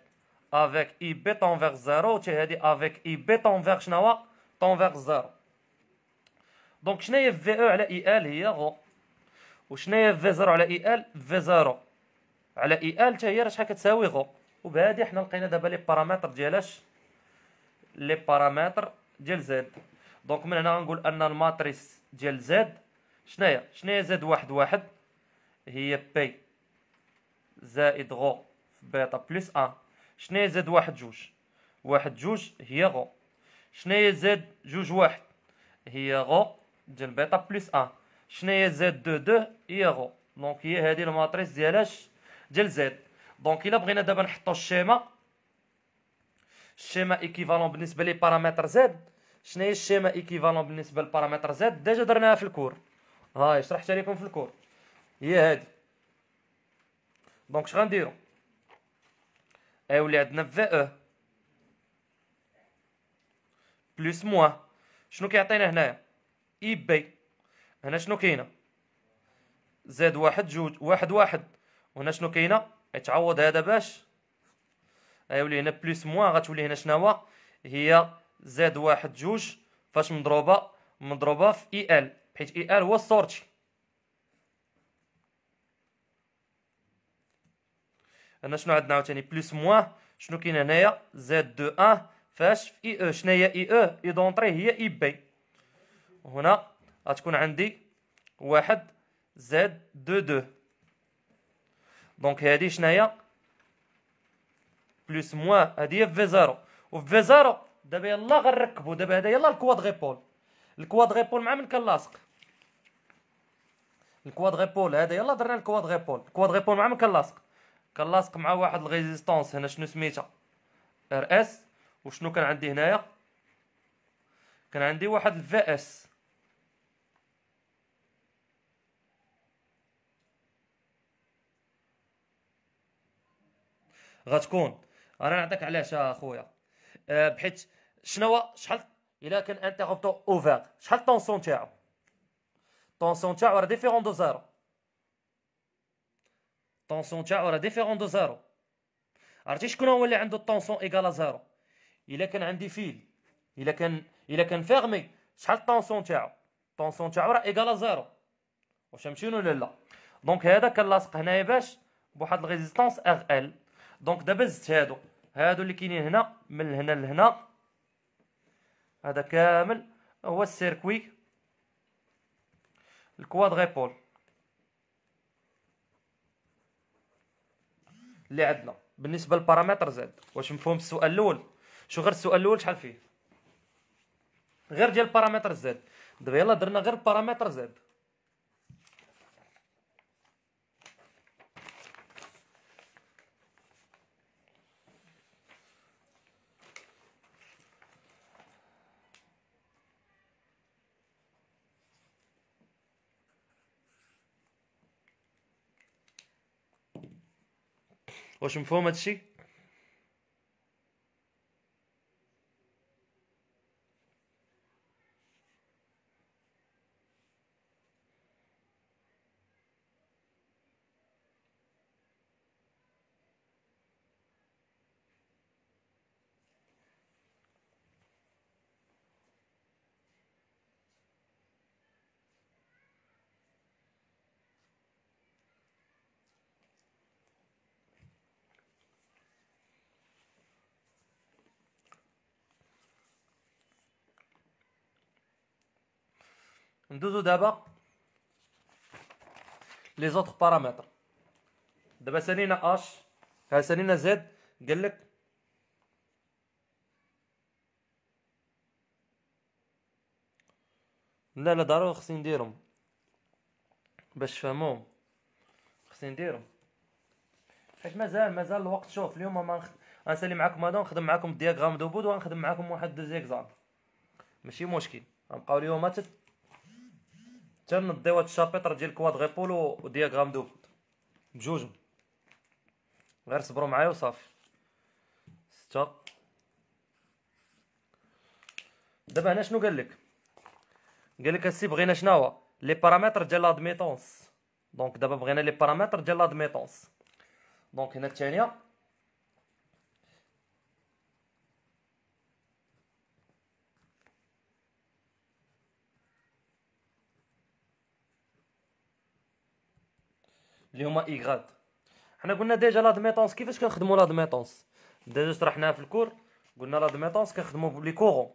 افيك اي بي تنفيغ زيرو تي هادي افيك اي بي تنفيغ شنو تنفيغ زيرو دونك هي في او على اي ال هي غو هي في زيرو على اي ال في زيرو على اي ال تا هي شحال كتساوي غو وبهادي حنا لقينا دابا لي بارامتر ديالاش لي بارامتر ديال زد دونك من هنا غنقول ان الماتريس ديال زد شناهي شناهي زد واحد واحد هي بي زائد غو في بيتا بلس ان شنو زاد واحد جوج واحد جوج هي غو شنو زاد جوج واحد هي غو ديال بيتا بلس ان شنو زاد دو دو هي غو دونك هي هذه الماتريس ديالاش ديال زاد دونك الا بغينا دابا نحطو الشيما الشيما ايكيفالون بالنسبه لي بارامتر زاد هي الشيما ايكيفالون بالنسبه لبارامتر زاد ديجا درناها في الكور هاي شرحتها لكم في الكور هي هادي دونك اش غنديرو هاي واللي عندنا في او بلس موان شنو كيعطينا هنايا اي بي هنا شنو كاينه زاد واحد جوج واحد واحد وهنا شنو كاينه يتعوض هذا باش غيولي هنا بلس موان غتولي هنا شناهو هي زاد واحد جوج فاش مضروبه مضروبه في اي ال حيت اي ال هو السورتي هنا شنو عندنا عاوتاني بلس موان شنو كاين هنايا زد دو ان فاش في اي او شنو هي اي او اي دونطري هي اي e بي هنا غتكون عندي واحد زد دو دو دونك هادي شناهي بلس موان هادي هي في زيرو وفي في زيرو دابا يلا غنركبو دابا هذا يلا الكوادغي بول مع من كنلاصق بول هذا يلا درنا الكوادغي بول مع من كنلاصق كان لاصق مع واحد الريزيستانس هنا شنو سميتها ار اس وشنو كان عندي هنايا كان عندي واحد الفي اس غتكون انا نعطيك علاش اخويا أه بحيث شنو شحال الا كان انتربتور اوفر شحال الطونسيون تاعو الطونسيون تاعو راه ديفيرون دو زيرو الطونسيون تاعو راه ديفيرون دو زيرو عرفتي شكون هو اللي عنده الطونسيون ايكالا زيرو الا كان عندي فيل الا كان الا كان فيرمي شحال الطونسيون تاعو الطونسيون تاعو راه ايكالا زيرو واش فهمتيني ولا لا دونك هذا كنلاصق هنايا باش بواحد الريزيستانس اغ ال دونك دابا زدت هادو هادو اللي كاينين هنا من هنا لهنا هذا كامل هو السيركوي الكوادغيبول اللي عندنا بالنسبه للبارامتر زد واش مفهوم السؤال الاول شو غير السؤال الاول شحال فيه غير ديال البارامتر زد دابا يلاه درنا غير البارامتر زد Όσο μου φόμα ندوزو دابا لي زوتر بارامتر دابا سالينا اش ها سالينا زد قالك لا لا ضروري خصني نديرهم باش تفهموهم خصني نديرهم حيت مازال مازال الوقت شوف اليوم ما نخ... غنسالي معاكم هذا ونخدم معاكم الدياغرام دو بود وغنخدم معاكم واحد دو ماشي مشكل غنبقاو اليوم حتى حتى هاد الشابيتر ديال كوادغيبول ودياغرام دو بجوج غير صبروا معايا وصافي ستة دابا هنا شنو قال لك قال لك السي بغينا شنو هو لي بارامتر ديال لادميتونس دونك دابا بغينا لي بارامتر ديال لادميتونس دونك هنا الثانيه اللي هما ايغاد حنا قلنا ديجا لا كيفاش كنخدموا لا ديجا شرحناها في الكور قلنا لا دميطونس كنخدموا بلي كورون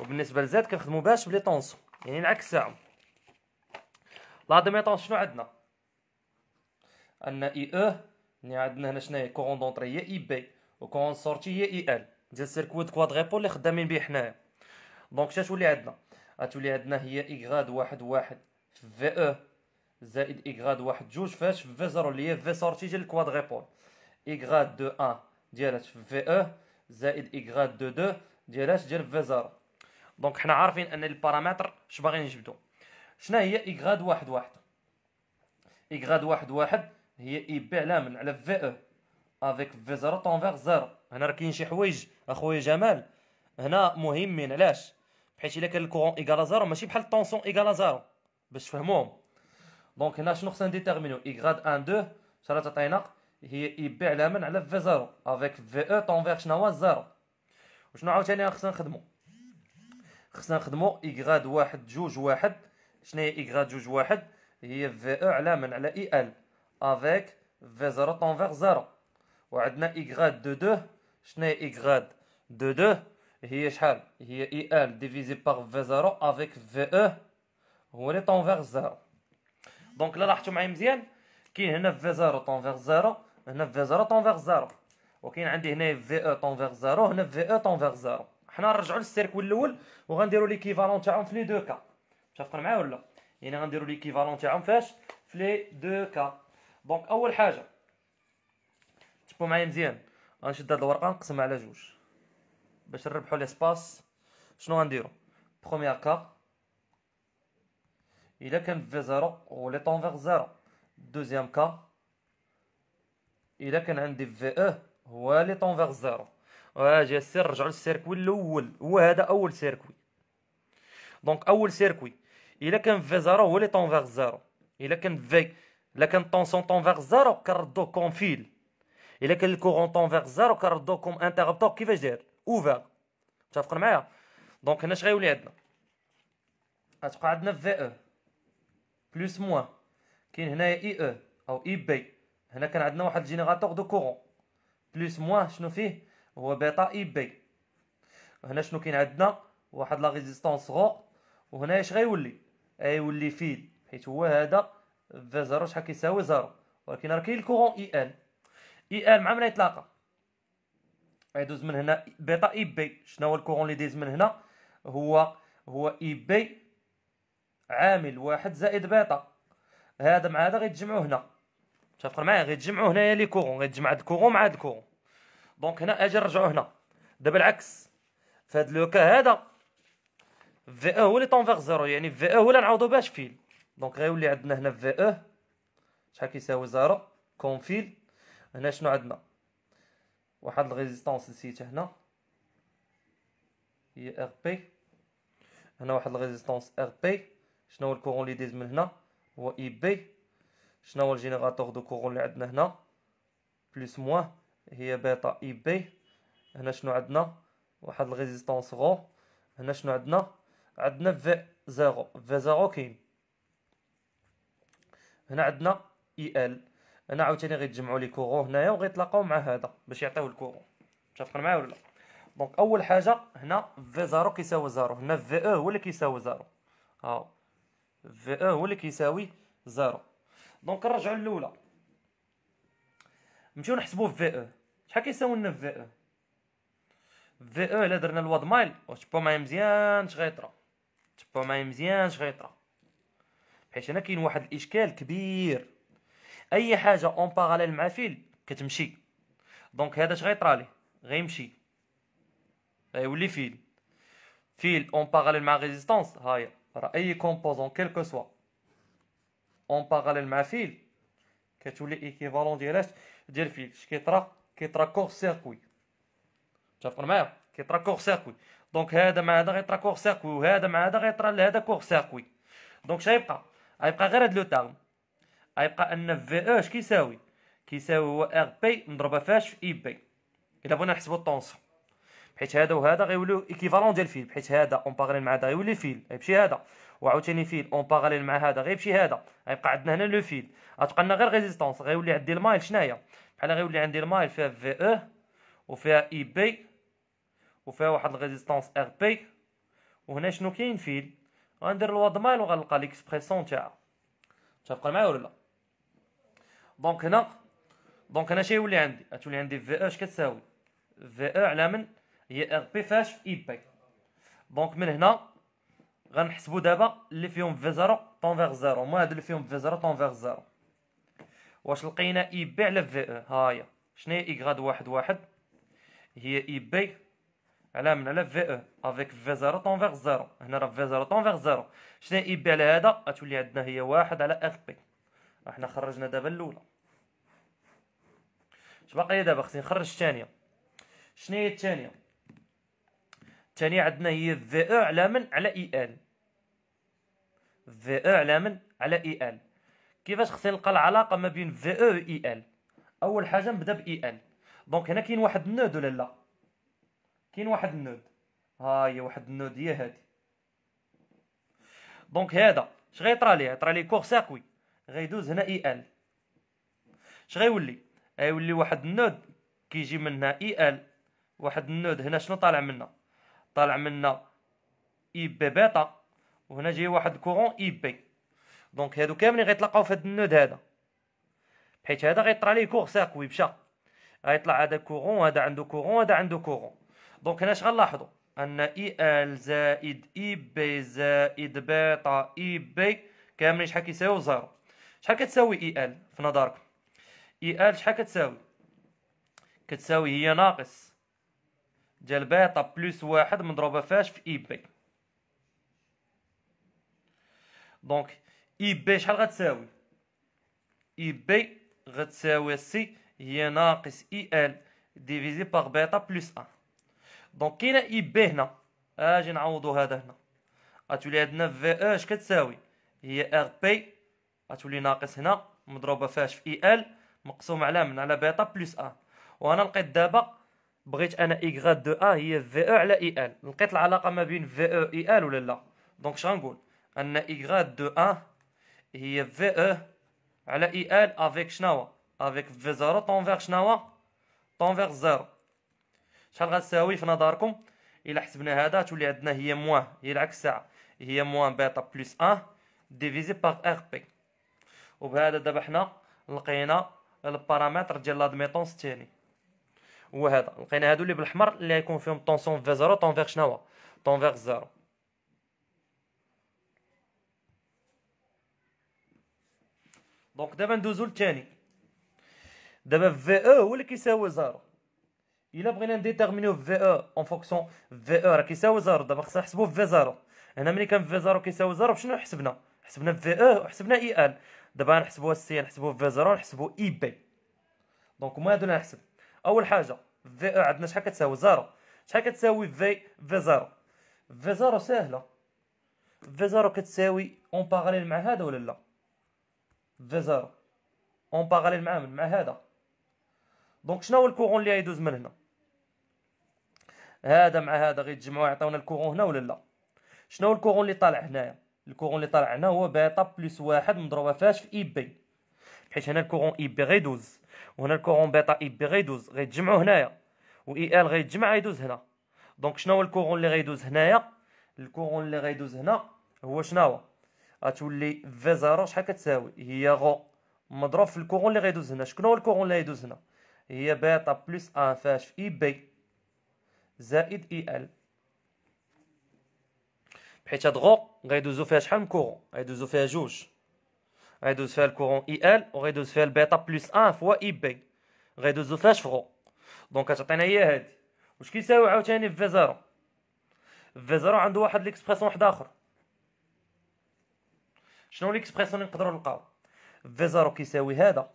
وبالنسبه لزاد كنخدموا باش بلي طونسون يعني العكس تاعهم لا شنو عندنا عندنا اي او إيه، يعني عندنا هنا شناهي كورون دونطري هي اي بي وكورون سورتي هي اي ال ديال سيركويت كوادغيبول اللي خدامين به حنايا دونك شنو تولي عندنا غتولي عندنا هي اي غاد واحد واحد في في او زائد إكغاد واحد جوج فاش في زيرو اللي هي في سورتي ديال الكوادغيبول إكغاد دو أن ديالاش في أو زائد إكغاد دو دو ديالاش ديال في زيرو دونك حنا عارفين أن البارامتر اش باغي نجبدو شنا هي إكغاد واحد واحد إكغاد واحد واحد هي بي على من على في أو افيك في زيرو طونفيغ زيرو هنا راه كاين شي حوايج اخويا جمال هنا مهمين علاش حيت الا كان الكورون ايكالا زيرو ماشي بحال الطونسون ايكالا زيرو باش تفهموهم دونك هنا شنو خصنا اي إكغاد 1 2 شحال تعطينا هي يبيع الأمن على في زيرو افيك في او طونفير شنو هو زيرو وشنو عاوتاني خصنا نخدمو خصنا نخدمو إكغاد واحد جوج واحد شنو هي إكغاد جوج واحد هي في او على من على اي ال افيك في زيرو طونفير زيرو وعندنا إكغاد دو دو شنو هي إكغاد دو دو هي شحال هي اي ال ديفيزي بار في زيرو افيك في او هو لي طونفير زيرو دونك الا لاحظتوا معايا مزيان كاين هنا في زيرو طون فيغ زيرو هنا في زيرو طون فيغ زيرو وكاين عندي هنا في او e طون فيغ زيرو هنا في او e طون فيغ زيرو حنا نرجعوا للسيركوي الاول وغنديروا ليكيفالون تاعهم في لي دو كا متفقين معايا ولا يعني غنديروا ليكيفالون تاعهم فاش في لي دو كا دونك اول حاجه تبقوا معايا مزيان غنشد هاد الورقه نقسمها على جوج باش نربحوا ليسباس شنو غنديروا بروميير كا الا كان في زيرو ولي فيغ زيرو دوزيام كا الا كان عندي في او هو لي طون فيغ زيرو واجي السير رجعوا للسيركوي الاول هو اول سيركوي دونك اول سيركوي الا كان في زيرو هو لي طون فيغ زيرو الا كان في الا كان طونسون فيغ زيرو كنردو كوم فيل الا كان الكورون طون فيغ زيرو كنردو كوم انتربتور كيفاش داير اوفر متفقين معايا دونك هنا اش غيولي عندنا غتبقى عندنا في او بلس موان كاين هنايا اي او او اي بي هنا كان عندنا واحد جينيراتور دو كورون بلس موان شنو فيه هو بيتا اي بي هنا شنو كاين عندنا واحد لا ريزيستانس غو وهنا اش غيولي غيولي فيد حيت هو هذا في زيرو شحال كيساوي زيرو ولكن راه كاين الكورون اي ال اي ال مع من يتلاقى غيدوز من هنا بيتا اي بي شنو هو الكورون اللي دايز من هنا هو هو اي بي عامل واحد زائد بيتا هذا مع هذا غيتجمعوا هنا متفقين معايا غيتجمعوا هنايا لي كورون غيتجمع هاد الكورون مع هاد الكورون دونك هنا اجي نرجعوا هنا دابا العكس في هاد لوكا هذا في او هو اللي طونفيغ زيرو يعني في او هو اللي نعوضو باش فيل دونك غيولي عندنا هنا في او شحال كيساوي زيرو كون فيل هنا شنو عندنا واحد الريزيستانس نسيتها هنا هي ار بي هنا واحد الريزيستانس ار بي شنو هو الكورون اللي داز من هنا هو اي e بي شنو هو الجينيراتور دو كورون اللي عندنا هنا بلس موان هي بيتا اي e بي هنا شنو عندنا واحد الريزيستانس غو هنا شنو عندنا عندنا في زيرو في زيرو كاين هنا عندنا اي e ال هنا عاوتاني غيتجمعوا لي كورون هنايا وغيتلاقاو مع هذا باش يعطيو الكورون متفقين معايا ولا لا دونك اول حاجه هنا في زيرو كيساوي زيرو هنا في او هو اللي كيساوي زيرو ها في ا هو اللي كيساوي زيرو دونك نرجعو للاولى نمشيو نحسبو في ا شحال كيساوي لنا في ا في ا الا درنا الواد مايل با معايا مزيان اش تبا معايا مزيان اش حيت هنا كاين واحد الاشكال كبير اي حاجه اون باراليل مع فيل كتمشي دونك هذا اش غيطرا لي غيمشي غيولي فيل فيل اون باراليل مع ريزيستانس هايا راه اي كومبوزون كيل كو سوا اون باراليل مع فيل كتولي ايكيفالون ديالاش ديال فيل اش كيطرا كيطرا كور سيركوي تفهم معايا كيطرا كور سيركوي دونك هذا مع هذا غيطرا كور سيركوي وهذا مع هذا غيطرا لهذا كور سيركوي دونك اش غيبقى غيبقى غير هاد لو تيرم غيبقى ان في او اش كيساوي كيساوي هو ار بي مضربه فاش في اي بي الا بغينا نحسبو الطونسيون حيت هذا وهذا غيوليو ايكيفالون ديال فيل حيت هذا اون باغاليل مع هذا غيولي فيل غيمشي هذا وعاوتاني فيل اون باغاليل مع هذا غيمشي هذا غيبقى عندنا هنا لو فيل غتبقى لنا غير ريزيستونس غيولي عندي المايل شناهي بحال غيولي عندي المايل فيها في او e وفيها اي e بي وفيها واحد الريزيستونس ار بي وهنا شنو كاين فيل غندير الواد مايل وغنلقى ليكسبريسيون تاعها متفقين معايا ولا لا دونك هنا دونك هنا شنو يولي عندي غتولي عندي في او e، اش كتساوي في او على من هي ار بي فاش في اي بي دونك من هنا غنحسبوا دابا اللي فيهم في زيرو فيغ زيرو هما هادو اللي فيهم في زيرو فيغ زيرو واش لقينا اي بي على في او هاهي شنو هي ايكغاد واحد واحد هي اي بي على من على في او افيك في زيرو فيغ زيرو هنا راه في زيرو فيغ زيرو شنو هي اي بي على هذا غتولي عندنا هي واحد على ار بي احنا خرجنا دابا الاولى اش باقي دابا خصني نخرج الثانيه شنو هي الثانيه تاني عندنا هي او على من على اي ال او على من على اي ال كيفاش خصني نلقى العلاقه ما بين في او اي ال اول حاجه نبدا باي ال دونك هنا كاين واحد النود ولا لا كاين واحد النود ها هي واحد النود هي هادي دونك هذا اش غيطرى ليه يطرى ليه كور ساكوي غيدوز هنا اي ال اش غيولي غيولي واحد النود كيجي منها اي ال واحد النود هنا شنو طالع منها طالع منا اي بي بيتا وهنا جاي واحد كورون اي بي دونك هادو كاملين غيتلاقاو في هاد النود هذا حيت هذا غيطرى ليه كور ساكوي بشا غيطلع هذا كورون هذا عنده كورون هذا عنده كورون دونك هنا اش غنلاحظوا ان اي ال زائد اي بي زائد بيتا اي بي كاملين شحال كيساويو زيرو شحال كتساوي اي ال في نظركم اي ال شحال كتساوي كتساوي هي ناقص ديال بيتا بلس واحد مضروبه فاش في اي بي دونك اي بي شحال غتساوي اي بي غتساوي سي هي ناقص اي ال ديفيزي باغ بيتا بلس ان دونك كاينه اي بي هنا اجي آه، نعوضو هذا هنا غتولي عندنا في او اش كتساوي هي ار بي غتولي ناقص هنا مضروبه فاش في اي ال مقسوم على من على بيتا بلس ان وانا لقيت دابا بغيت انا ايكغاد دو ا هي في او e على اي ال لقيت العلاقه ما بين في او اي ال ولا لا دونك شغنقول ان ايكغاد دو ا هي في او e على اي ال افيك شناوا افيك في زيرو طونفير شناوا طونفير زيرو شحال غتساوي في نظركم الا حسبنا هذا تولي عندنا هي موان هي العكس ساعه هي موان بيتا بلس ان ديفيزي باغ ار بي وبهذا دابا حنا لقينا البارامتر ديال لادميتونس الثاني هو هذا لقينا هادو اللي بالاحمر اللي غيكون فيهم طونسون في زيرو طون فيغ شنو هو طون فيغ زيرو دونك دابا ندوزو للثاني دابا في او e هو اللي كيساوي زيرو الا بغينا نديتيرمينيو في او e اون فونكسيون في او e، راه كيساوي زيرو دابا خصنا نحسبو في زيرو هنا ملي كان في زيرو كيساوي زيرو بشنو حسبنا حسبنا في او وحسبنا اي ال دابا نحسبوها سي نحسبو في زيرو نحسبو اي بي دونك هما هادو اللي نحسب اول حاجه في عندنا شحال كتساوي زيرو شحال كتساوي في في زيرو في زيرو ساهله في زيرو كتساوي اون باغاليل مع هذا ولا لا في زيرو اون باغاليل مع مع هذا دونك شنو هو الكورون اللي غيدوز من هنا هذا مع هذا غيتجمعوا يعطيونا الكورون هنا ولا لا شنو هو الكورون اللي طالع هنايا الكورون اللي طالع هنا هو بيتا بلس واحد مضروبه فاش في اي e بي حيت هنا الكورون اي e بي غيدوز وهنا الكورون بيتا اي بي غيدوز غيتجمعوا هنايا و اي ال غيتجمع غيدوز هنا دونك شنو هو الكورون اللي غيدوز هنايا الكورون اللي غيدوز هنا هو شنو هو غتولي في زيرو شحال كتساوي هي غو مضروب في الكورون اللي غيدوز هنا شكون هو الكورون اللي غيدوز هنا هي بيتا بلس ان فاش في اي بي زائد اي ال حيت هاد غو غيدوزو فيها شحال من كورون غيدوزو فيها جوج غيدوز فيها الكورون اي ال وغيدوز فيها البيتا بلس ان فوا اي بي غيدوزو فيها شفرو دونك كتعطينا هي هادي واش كيساوي عاوتاني في زيرو في زيرو عنده واحد ليكسبريسيون واحد اخر شنو ليكسبريسيون اللي نقدروا نلقاو في زيرو كيساوي هذا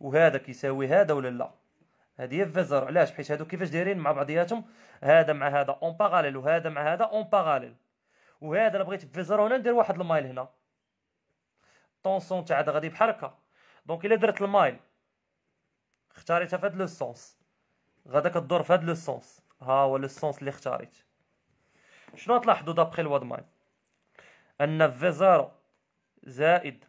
وهذا كيساوي هذا ولا لا هادي هي في زيرو علاش حيت هادو كيفاش دايرين مع بعضياتهم هذا مع هذا اون باراليل وهذا مع هذا اون باراليل وهذا الا بغيت في زيرو هنا ندير واحد المايل هنا طونسون تاع غادي بحال هكا دونك الا درت المايل اختاريتها في هاد لو سونس غادا كدور في هاد لو سونس ها هو لو سونس اللي اختاريت شنو تلاحظوا دابخي الواد مايل ان في زيرو زائد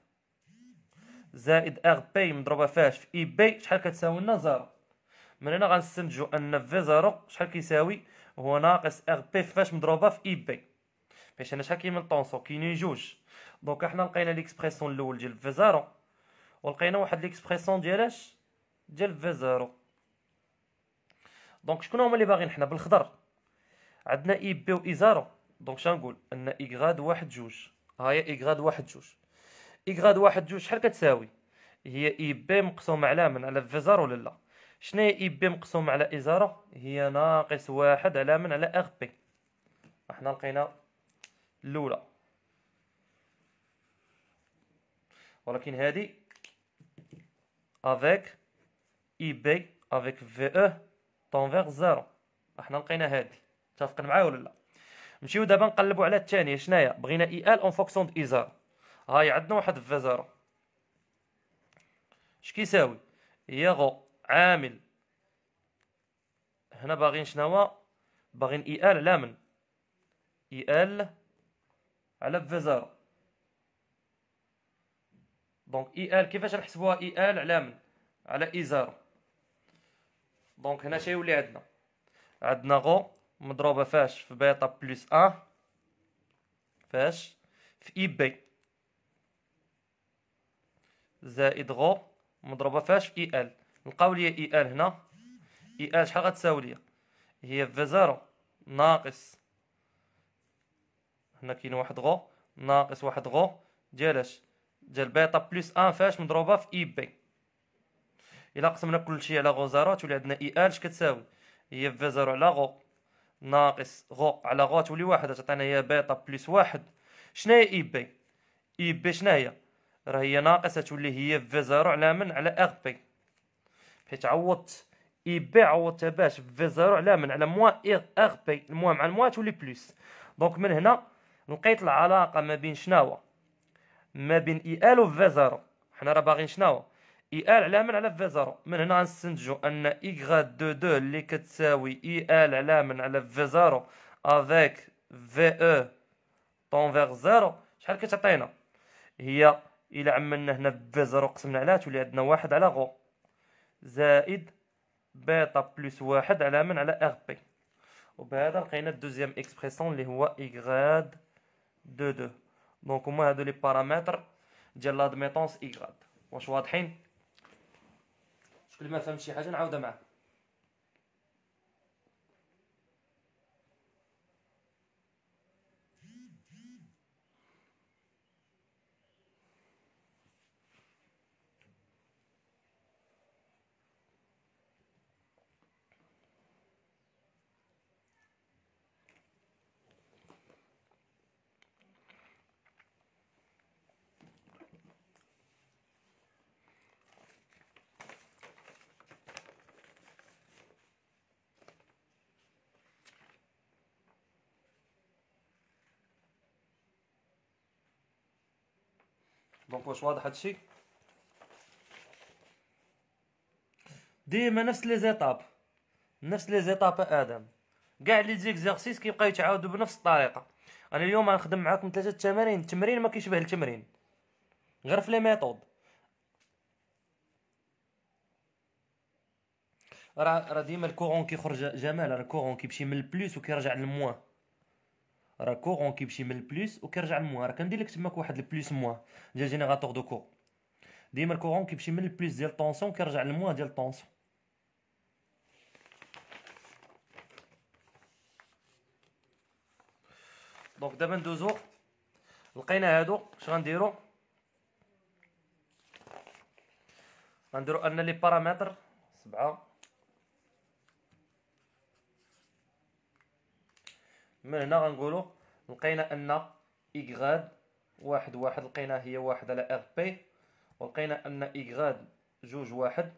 زائد ار بي مضروبه فاش في اي e بي شحال كتساوي لنا زيرو من هنا غنستنتجو ان في زيرو شحال كيساوي هو ناقص ار بي فاش مضروبه في اي e بي باش انا شحال كاين من طونسو كاينين جوج دونك حنا لقينا ليكسبريسيون الاول ديال في زيرو ولقينا واحد ليكسبريسيون ديال اش ديال في زيرو دونك شكون هما اللي باغيين حنا بالخضر عندنا اي بي و اي زيرو دونك شنقول ان غاد واحد جوج ها هي غاد واحد جوج اي غاد واحد جوج شحال كتساوي هي اي بي مقسوم على من على في زيرو ولا لا شنو هي اي بي مقسوم على اي زيرو هي ناقص واحد على من على ار بي احنا لقينا الاولى ولكن هذه افيك اي بي افيك في او تنفيغ زيرو احنا لقينا هذه متفقين معايا ولا لا نمشيو دابا نقلبوا على الثانيه شناهي بغينا اي ال اون فوكسون دو اي زيرو هاي عندنا واحد في زيرو اش كيساوي يغو عامل هنا باغيين شناهو باغيين اي ال على من اي ال على في زيرو دونك اي ال كيفاش نحسبوها اي ال على من على اي زيرو دونك هنا يولي عندنا عندنا غو مضروبه فاش في بيتا بلس ان فاش في اي بي زائد غو مضروبه فاش في اي ال نلقاو ليا اي ال هنا اي ال شحال غتساوي ليا هي في زيرو ناقص هنا كاين واحد غو ناقص واحد غو ديال اش ديال بيتا بلس ان فاش مضروبه في اي بي الا قسمنا كلشي على غو زيرو تولي عندنا اي اش كتساوي هي في زيرو على غو ناقص غو على غو تولي واحد تعطينا هي بيتا بلس واحد هي اي بي اي بي هي راه هي ناقصه تولي هي في زيرو على من على ار بي حيت عوضت اي بي عوضتها باش في زيرو على من على موا ار بي الموان مع الموان تولي بلس دونك من هنا لقيت العلاقه ما بين شناهو ما بين اي ال و في زيرو حنا راه باغيين شناهو اي ال على من على في زيرو من هنا غنستنتجو ان غاد دو دو اللي كتساوي اي ال على من على في زيرو افيك في او طون فيغ زيرو شحال كتعطينا هي الى عملنا هنا في زيرو قسمنا عليها تولي عندنا واحد على غو زائد بيتا بلس واحد على من على ار بي وبهذا لقينا الدوزيام اكسبريسيون اللي هو غاد دو دو دونك هما هادو لي بارامتر ديال لادميتونس إيكغاد واش واضحين شكون ما فهم شي حاجه نعاودها معاك دونك واش واضح هادشي ديما نفس لي زيتاب نفس لي زيتاب ادم كاع لي زيكزارسيس كيبقاو يتعاودوا بنفس الطريقه انا اليوم غنخدم معاكم ثلاثه التمارين التمرين ما كيشبه التمرين غير في لي ميثود راه راه ديما الكورون كيخرج جمال راه الكورون كيمشي من البلوس وكيرجع للموان راه كورون كيمشي من البلوس وكيرجع لموا راه كندير لك تماك واحد البلوس موا ديال جينيراتور دو كور ديما الكورون كيمشي من البلوس ديال طونسون كيرجع لموا ديال طونسون دونك دابا ندوزو لقينا هادو اش غنديرو غنديرو ان لي بارامتر سبعة من هنا غنقولوا لقينا ان إكغاد واحد واحد لقينا هي واحد على ار بي ولقينا ان إكغاد جوج واحد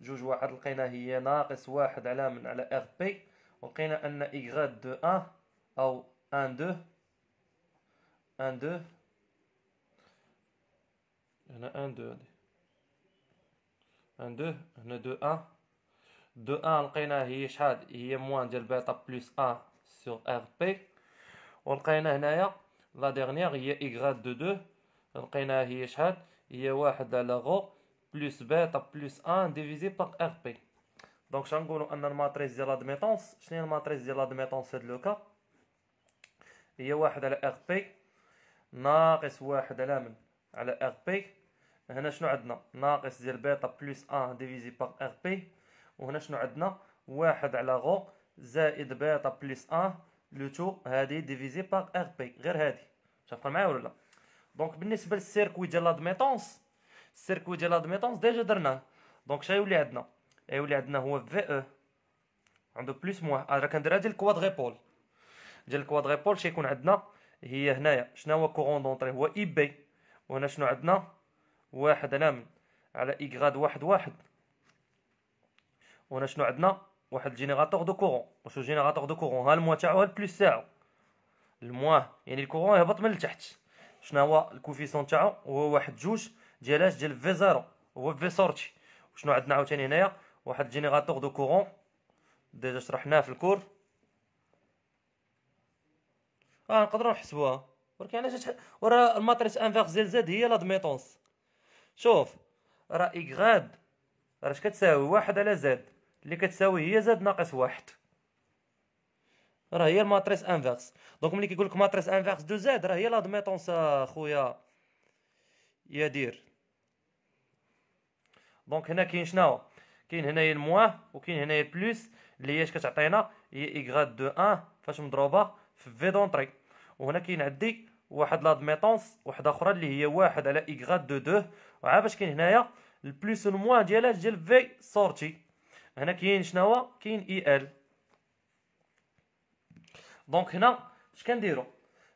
جوج واحد لقينا هي ناقص واحد على من على ار بي ولقينا ان إكغاد دو ان او ان دو ان دو هنا ان دو ان دو هنا دو ان دو ان لقينا هي شحال هي موان ديال بيتا بلس ان سور ار بي ولقينا هنايا لا ديغنييغ هي إكغاد دو دو لقيناها هي شحال هي واحد على غو بلوس بيتا بلوس ان ديفيزي باغ ار بي دونك شنقولو أن الماتريس ديال لادميتونس شنو هي الماتريس ديال في هاد لوكا هي واحد على ار بي ناقص واحد على من على ار بي هنا شنو عندنا ناقص ديال بيتا بلوس ان ديفيزي باغ ار بي وهنا شنو عندنا واحد على غو زائد بيتا بليس 1 لو تو هادي ديفيزي باغ ار بي غير هادي متفقين معايا ولا لا دونك بالنسبه للسيركوي ديال لادميتونس السيركوي ديال لادميتونس ديجا درناه دونك شنو يولي عندنا يولي عندنا هو في او إيه، عنده بلس موان راه كنديرها ديال الكوادغيبول ديال الكوادغيبول يكون عندنا هي هنايا شنو هو كورون دونطري هو اي بي وهنا شنو عندنا واحد على من على اكغاد واحد واحد وهنا شنو عندنا واحد الجينيراتور دو كورون واش هو جينيراتور دو كورون ها الموان تاعو ها البلوس تاعو الموان يعني الكورون يهبط من لتحت شنو هو الكوفيسون تاعو هو واحد جوج ديال اش ديال في زيرو هو في سورتي وشنو عندنا عاوتاني هنايا واحد الجينيراتور دو كورون ديجا شرحناه في الكور اه نقدروا نحسبوها ولكن علاش تح... ورا الماتريس انفيرس ديال زد هي لادميتونس شوف راه اكغاد راه اش كتساوي واحد على زد اللي كتساوي هي زاد ناقص واحد راه هي الماتريس انفيرس دونك ملي كيقول لك ماتريس انفيرس دو زاد راه هي لادميتونس اخويا يدير دونك هنا كاين شناهو كاين هنايا الموان وكاين هنايا البلوس اللي هي اش كتعطينا هي ايكغاد دو ان فاش مضروبه في في دونطري وهنا كاين عندي واحد لادميتونس وحده اخرى اللي هي واحد على ايكغاد دو دو وعا باش كاين هنايا البلوس والموان ديالها ديال في سورتي هنا كاين شنو كاين اي ال دونك هنا اش كنديرو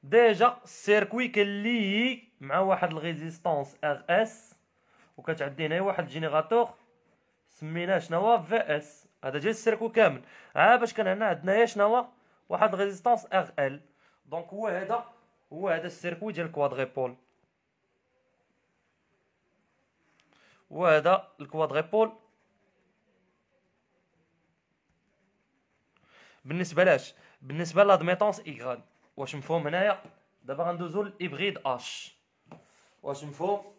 ديجا السيركوي كنلي مع واحد الريزيستانس ار اس وكتعدي هنايا واحد الجينيراتور سميناه شنو في اس هذا ديال السيركوي كامل عا باش كان هنا يا شنو واحد الريزيستانس ار ال دونك هو هذا هو هذا السيركوي ديال الكوادريبول وهذا الكوادريبول بالنسبه لاش بالنسبه لادميتونس ايغال واش مفهوم هنايا دابا غندوزو لابغيد اش واش مفهوم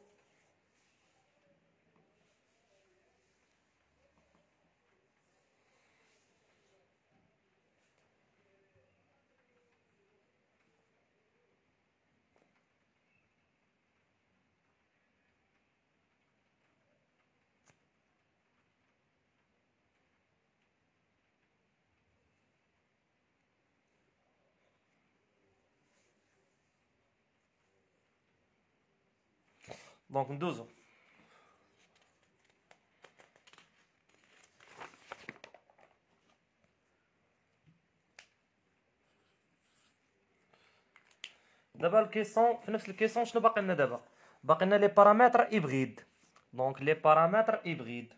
Donc 12. D'abord, le question, le question, je ne sais pas si d'abord. les paramètres hybrides. Donc, les paramètres hybrides.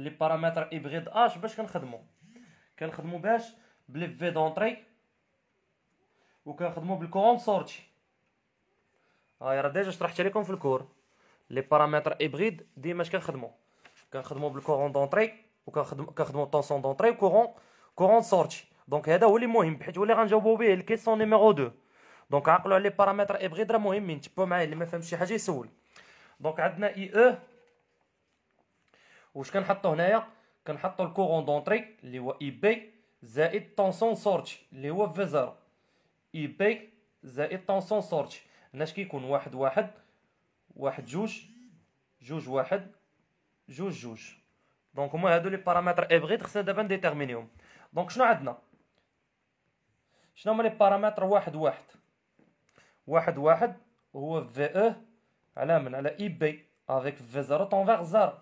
لي بارامتر يبغيض اش باش كنخدمو كنخدمو باش بلي في دونطري وكنخدمو بالكورون سورتي هاي راه ديجا شرحت لكم في الكور لي بارامتر ابغيد ديما اش كنخدمو كنخدمو بالكورون دونطري و كنخدمو طونسون دونطري كورون كورون سورتي دونك هذا هو اللي مهم بحيث هو اللي غنجاوبو به الكيسيون نيميرو 2 دونك عقلوا على لي بارامتر ابغيد راه مهمين تبعوا معايا اللي ما فهمش شي حاجه يسول دونك عندنا اي او واش كنحطو هنايا كنحطو الكورون دونتري اللي هو اي بي زائد طونسون سورتي اللي هو في زيرو اي بي زائد طونسون سورتي هنا اش كيكون واحد واحد واحد جوج جوج واحد جوج جوج دونك هما هادو لي بارامتر ابغيت خصنا دابا نديتيرمينيهم دونك شنو عندنا شنو هما لي بارامتر واحد واحد واحد واحد هو في او e على من على اي بي افيك في زيرو تنفيغ زيرو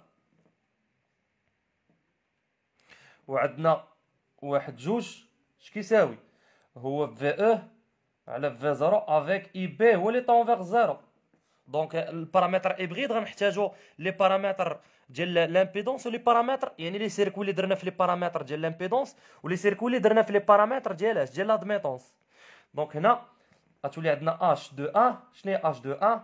وعندنا واحد جوج اش كيساوي هو في او e على في زيرو افيك اي بي هو لي فيغ زيرو دونك البارامتر ابغيد غنحتاجو لي بارامتر ديال لامبيدونس ولي بارامتر يعني لي سيركوي اللي درنا في لي بارامتر ديال لامبيدونس ولي سيركوي اللي درنا في لي بارامتر ديال اش ديال لادميتونس دونك هنا غتولي عندنا اش دو ان شنو هي اش دو ان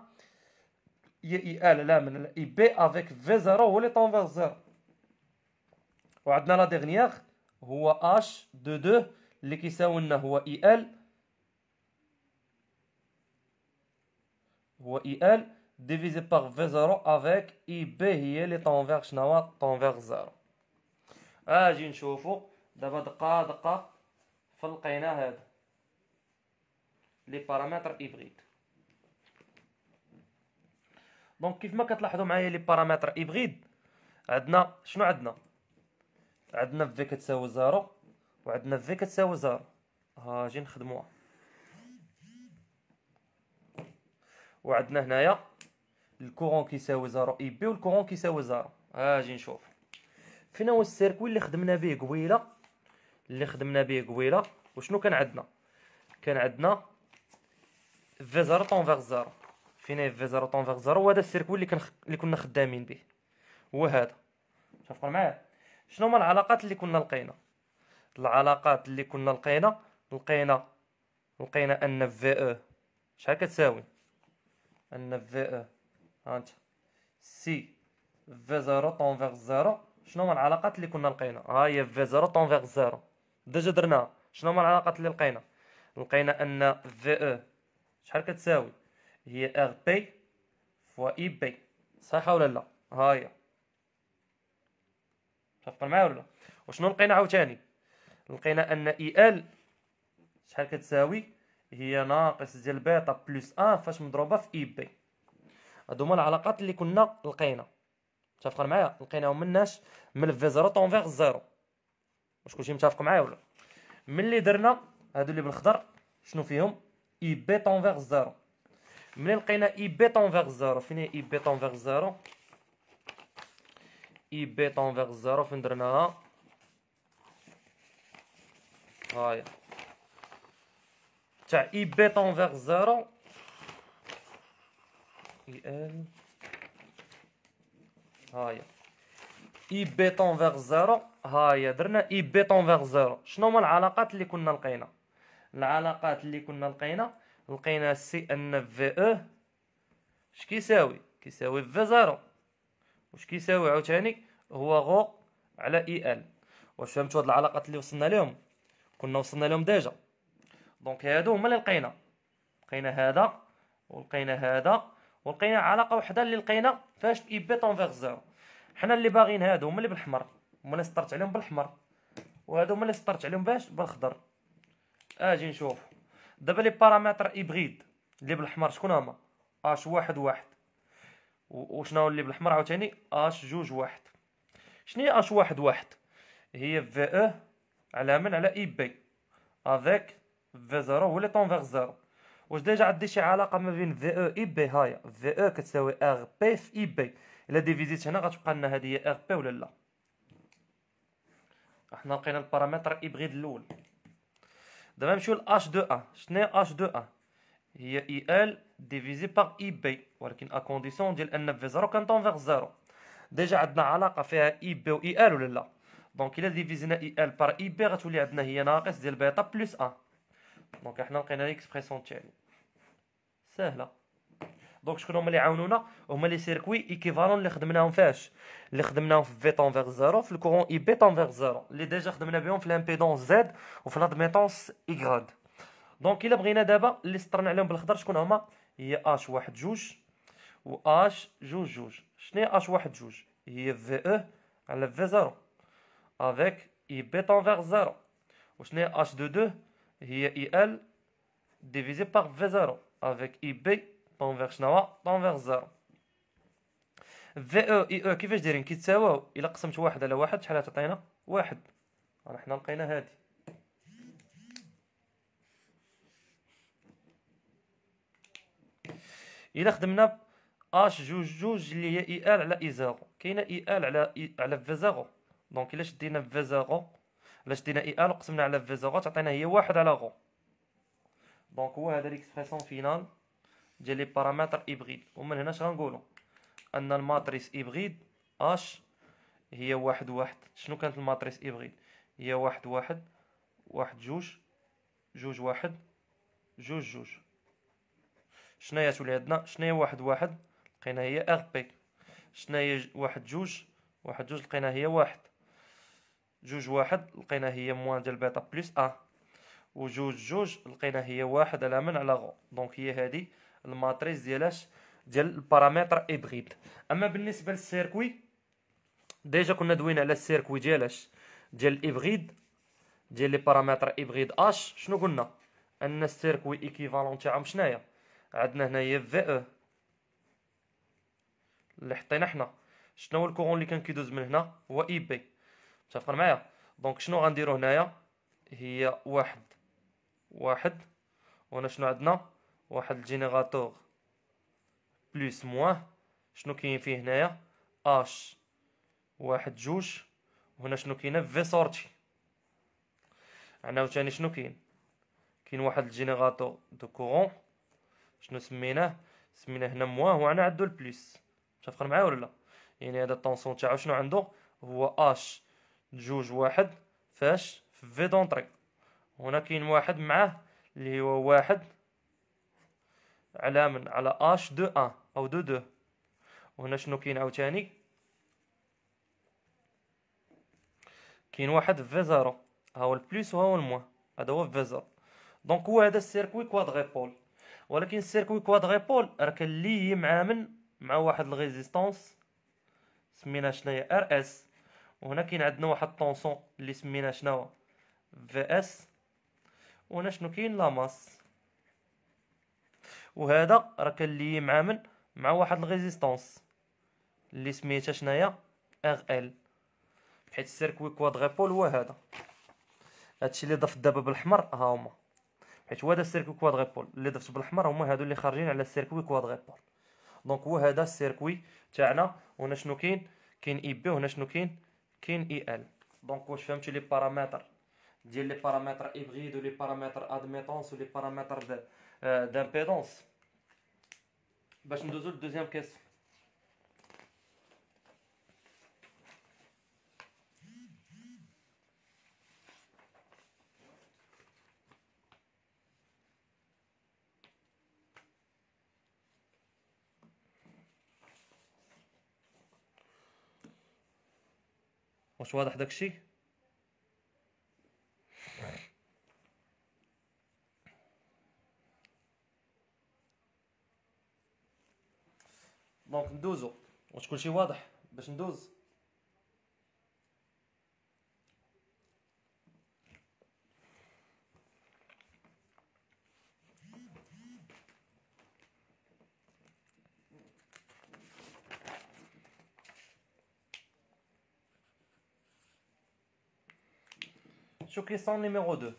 هي اي ال لا من اي بي افيك في زيرو هو لي فيغ زيرو وعندنا لا ديغنييغ هو اش دو دو اللي كيساوي لنا هو اي e ال هو اي ال ديفيزي باغ في زيرو افيك اي بي هي لي طونفيغ شناهو طونفيغ زيرو اجي نشوفو دابا دقة دقة فلقينا هذا لي بارامتر ايبغيد دونك كيف ما كتلاحظوا معايا لي بارامتر ايبغيد عندنا شنو عندنا عندنا في كتساوي زيرو وعندنا في كتساوي زيرو هاجي نخدموها وعندنا هنايا الكورون كيساوي زيرو اي بي والكورون كيساوي زيرو هاجي نشوف فين هو السيركوي اللي خدمنا به قبيله اللي خدمنا به قبيله وشنو كان عندنا كان عندنا في زيرو فيغ زيرو فين في زيرو فيغ زيرو وهذا السيركوي اللي كان اللي كنا خدامين به هو هذا متفقون معايا شنو هما العلاقات اللي كنا لقينا العلاقات اللي كنا لقينا لقينا لقينا ان في او e، شحال كتساوي ان في او e، هانت سي في زيرو طونفيغ زيرو شنو هما العلاقات اللي كنا لقينا ها هي في زيرو طونفيغ زيرو ديجا درناها شنو هما العلاقات اللي لقينا لقينا ان في او e، شحال كتساوي هي ار بي فوا اي بي صحيحه ولا لا ها هي متفق معايا ولا وشنو لقينا عاوتاني لقينا ان اي ال شحال كتساوي هي ناقص ديال بيتا بلس ان فاش مضروبه في اي بي هادو هما العلاقات اللي كنا لقينا متفقين معايا لقيناهم مناش من في زيرو طون فيغ زيرو واش كلشي متفق معايا ولا ملي درنا هادو اللي بالخضر شنو فيهم اي بي طون فيغ زيرو ملي لقينا اي بي طون فيغ زيرو فين هي اي بي طون فيغ زيرو اي بي طونفيغ زيرو فين درناها هايا تاع اي بي طونفيغ زيرو اي ال هايا اي بي طونفيغ زيرو هاي درنا اي بي طونفيغ زيرو شنو هما العلاقات اللي كنا لقينا العلاقات اللي كنا لقينا لقينا سي ان في او اش كيساوي كيساوي في زيرو واش كيساوي عاوتاني هو غو على اي ال واش فهمتوا هاد العلاقات اللي وصلنا لهم كنا وصلنا لهم ديجا دونك هادو هما اللي لقينا لقينا هذا ولقينا هذا ولقينا علاقه وحده اللي لقينا فاش اي بي طونفيرس زيرو حنا اللي باغيين هادو هما اللي بالاحمر هما اللي سطرت عليهم بالاحمر وهادو هما اللي سطرت عليهم باش بالخضر اجي نشوف دابا لي بارامتر ايبريد اللي بالاحمر شكون هما اش واحد واحد وشنو اللي بالاحمر عاوتاني اش جوج واحد شنو اش واحد واحد هي في او e على من على اي بي افيك في زيرو هو لي طونفيغ زيرو واش ديجا عندي شي علاقه ما بين e e في او اي بي هايا في او كتساوي ار بي في اي بي الا ديفيزيت هنا غتبقى لنا هذه هي ار بي ولا لا حنا لقينا البارامتر اي بغيد الاول دابا نمشيو ل اش دو ان شنو هي اش دو ان هي اي ال ديفيزي باغ اي بي ولكن ا كونديسيون ديال ان في زيرو كنطون فيغ زيرو ديجا عندنا علاقه فيها اي بي و اي ال ولا لا دونك الا ديفيزينا اي ال بار اي بي غتولي عندنا هي ناقص ديال بيتا بلس ان دونك احنا لقينا ليكسبريسيون تاعي سهله دونك شكون هما اللي عاونونا هما لي سيركوي ايكيفالون اللي خدمناهم فاش اللي خدمناهم في في فيغ زيرو في الكورون اي بي فيغ زيرو اللي ديجا خدمنا بهم في لامبيدونس زد وفي لادميتونس ايكغاد دونك الا بغينا دابا اللي سطرنا عليهم بالخضر شكون هما هي اش واحد جوج و اش جوج جوج شنو هي اش واحد جوج هي في او e على في زيرو افيك اي بي فيغ زيرو وشنو هي اش دو دو هي اي ال ديفيزي باغ في زيرو افيك اي بي فيغ شنو طون فيغ زيرو في او اي او كيفاش دايرين كيتساواو الا قسمت واحد على واحد شحال تعطينا واحد راه حنا لقينا هادي الا خدمنا اش جوج جوج اللي هي اي e ال على اي e زيرو كاينه اي e ال على إي على في زيرو دونك الا شدينا في زيرو الا شدينا اي ال وقسمنا على في زيرو تعطينا هي واحد على غو دونك هو هذا ليكسبريسيون فينال ديال لي بارامتر ايبغيد ومن هنا اش غنقولوا ان الماتريس ايبغيد اش هي واحد واحد شنو كانت الماتريس ايبغيد هي واحد واحد واحد جوج جوج واحد جوج جوج شناهي تولي عندنا شناهي واحد واحد لقينا هي ار بي شناهي واحد جوج واحد جوج لقينا هي واحد جوج واحد لقينا هي موان ديال بيتا بلس ا وجوج جوج لقينا هي واحد على من على غو دونك هي هادي الماتريس ديالاش ديال البارامتر ايبغيد اما بالنسبه للسيركوي ديجا كنا دوينا على السيركوي ديالاش ديال الايبغيد ديال لي بارامتر ابغيد اش شنو قلنا ان السيركوي ايكيفالون تاعهم شناهي عندنا هنايا في او e. اللي حطينا حنا شنو هو الكورون اللي كان كيدوز من هنا هو اي e بي متفقين معايا دونك شنو غنديرو هنايا هي واحد واحد وهنا شنو عندنا واحد الجينيراتور بلس موان شنو كاين فيه هنايا اش واحد جوج وهنا شنو كاينه في سورتي عندنا عاوتاني شنو كاين كاين واحد الجينيراتور دو كورون شنو سميناه سميناه هنا موان وهنا عندو البلوس متفقين معايا ولا لا يعني هذا الطونسون تاعو شنو عندو هو اش جوج واحد فاش في في دونطري هنا كاين واحد معاه اللي هو واحد على من على اش دو ان او دو دو وهنا شنو كاين عاوتاني كاين واحد في زيرو ها هو البليس وها هو الموان هذا هو في زيرو دونك هو هذا السيركوي كوادغيبول ولكن السيركوي كوادغيبول راه كنلي مع من مع واحد الريزيستونس سميناه شناهي ار اس وهنا كاين عندنا واحد الطونسون اللي سميناه شناهو في اس وهنا شنو كاين لا ماس وهذا راه كنلي مع من مع واحد الريزيستونس اللي سميتها شناهي ار ال حيت السيركوي كوادغيبول هو هذا هادشي اللي ضفت دابا بالاحمر ها هما حيت هو هذا السيركوي كوادغيبول اللي ضفت بالاحمر هما هادو اللي خارجين على السيركوي كوادغيبول دونك هو هذا السيركوي تاعنا وهنا شنو كاين كاين اي بي وهنا شنو كاين كاين اي ال دونك واش فهمتي لي بارامتر ديال لي بارامتر ابغيد ولي بارامتر ادميتونس ولي بارامتر د دامبيدونس آه، باش ندوزو للدوزيام كيسيون واش واضح داكشي دونك ندوزو واش كلشي واضح باش ندوز شوف كريستيانو نيميرو 2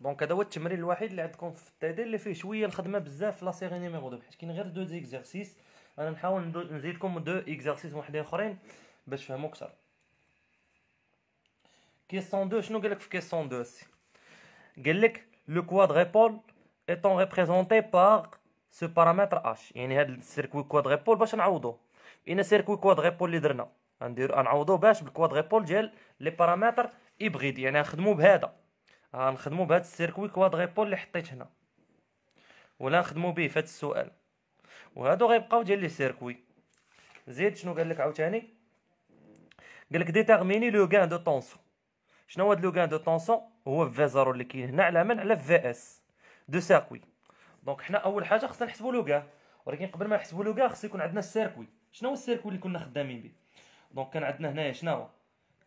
دونك هذا هو التمرين الوحيد اللي عندكم في التعديل اللي فيه شويه الخدمه بزاف في لا سيري نيميرو 2 حيت كاين غير دو زيكزارسيس انا نحاول نزيدكم دو اكزارسيس وحدين اخرين باش تفهموا اكثر كيسون 2 شنو قال لك في كيسون 2 سي قال لك لو كوادريبول ايتون ريبريزونتي بار سو بارامتر اش يعني هذا السيركوي كوادريبول باش نعوضو ان سيركوي كوادريبول اللي درنا غندير غنعوضو باش بالكوادغيبول ديال لي بارامتر ايبغيد يعني غنخدمو بهذا غنخدمو بهذا السيركوي كوادغيبول اللي حطيت هنا ولا نخدمو به في السؤال وهادو غيبقاو ديال لي سيركوي زيد شنو قال لك عاوتاني قال لك ديتيرميني لو غان دو طونسون شنو هاد لو غان دو طونسون هو في زيرو اللي كاين هنا على من على في اس دو سيركوي دونك حنا اول حاجه خصنا نحسبو لو غان ولكن قبل ما نحسبو لو غان خص يكون عندنا السيركوي شنو هو السيركوي اللي كنا خدامين به دونك كان عندنا هنايا شناهو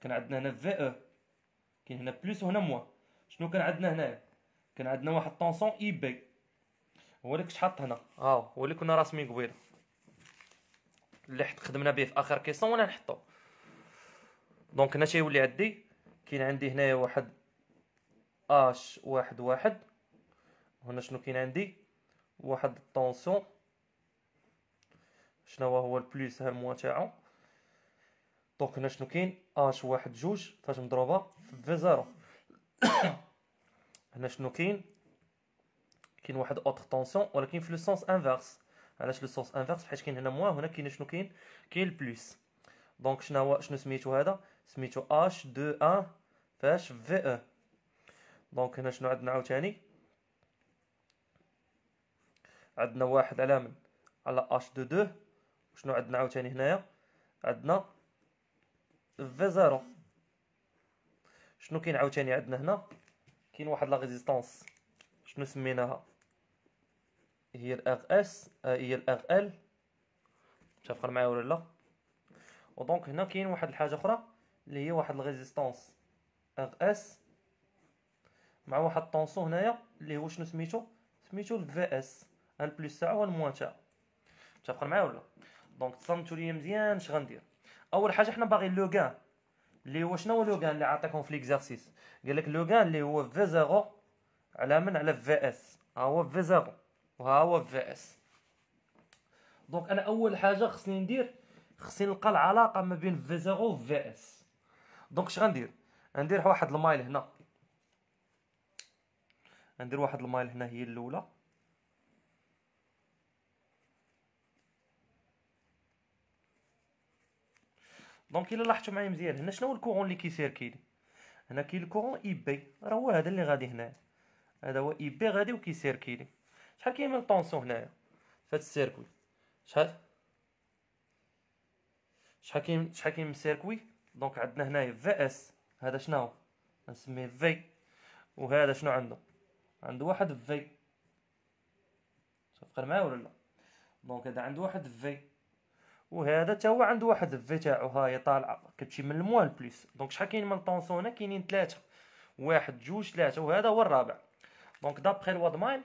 كان عندنا هنا في او كاين هنا بلوس وهنا موان شنو كان عندنا هنايا كان عندنا واحد طونسون اي بي هو اللي كنت حاط هنا اه هو اللي كنا راسمين قبيله اللي حت خدمنا به في اخر كيسون وانا نحطو دونك هنا تيولي عندي كاين عندي هنايا واحد اش واحد واحد هنا شنو كاين عندي واحد الطونسون شنو هو البلوس ها الموا تاعو دونك هنا شنو كاين اش واحد جوج فاش مضروبه في زيرو هنا شنو كاين كاين واحد اوتر طونسيون ولكن في لو سونس انفيرس علاش لو سونس انفيرس حيت كاين هنا موان هنا كاين شنو كاين كاين البلوس دونك شنو هو شنو سميتو هذا سميتو اش دو ان فاش في او دونك هنا شنو عندنا عاوتاني عندنا واحد على من على اش دو دو شنو عندنا عاوتاني هنايا عندنا في زيرو شنو كاين عاوتاني عندنا هنا كاين واحد لا ريزيستانس شنو سميناها هي الار اس آه، هي الار ال متفقين معايا ولا لا ودونك هنا كاين واحد الحاجه اخرى اللي هي واحد الريزيستانس ار اس مع واحد الطونسو هنايا اللي هو شنو سميتو سميتو الفي اس البلس تاعو الموان تاعو متفقين معايا ولا دونك تصنتو ليا مزيان اش غندير اول حاجه حنا باغيين لوغان اللي هو شنو هو لوغان اللي عطيكم في ليكزارسيس قال لك لوغان اللي هو في زيرو على من على في اس ها هو في زيرو وها هو في اس دونك انا اول حاجه خصني ندير خصني نلقى العلاقه ما بين في زيرو وفي اس دونك اش غندير غندير واحد المايل هنا ندير واحد المايل هنا هي الاولى دونك الا لاحظتوا معايا مزيان هنا شنو هو الكورون اللي كيسيركيلي هنا كاين الكورون اي بي راه هو هذا اللي غادي هنايا هذا هو اي بي غادي وكيسيركيلي شحال كاين من طونسون هنايا في هذا السيركوي شحال شحال كاين شحال كاين من السيركوي دونك عندنا هنايا في اس هذا شنو نسميه في وهذا شنو عنده عنده واحد في صافي معايا ولا لا دونك هذا عنده واحد في وهذا حتى هو عنده واحد الفي تاعو هاي طالعه كتمشي من الموال بليس دونك شحال كاين من طونسون هنا كاينين ثلاثه واحد جوج ثلاثه وهذا هو الرابع دونك دابخي الوضمايل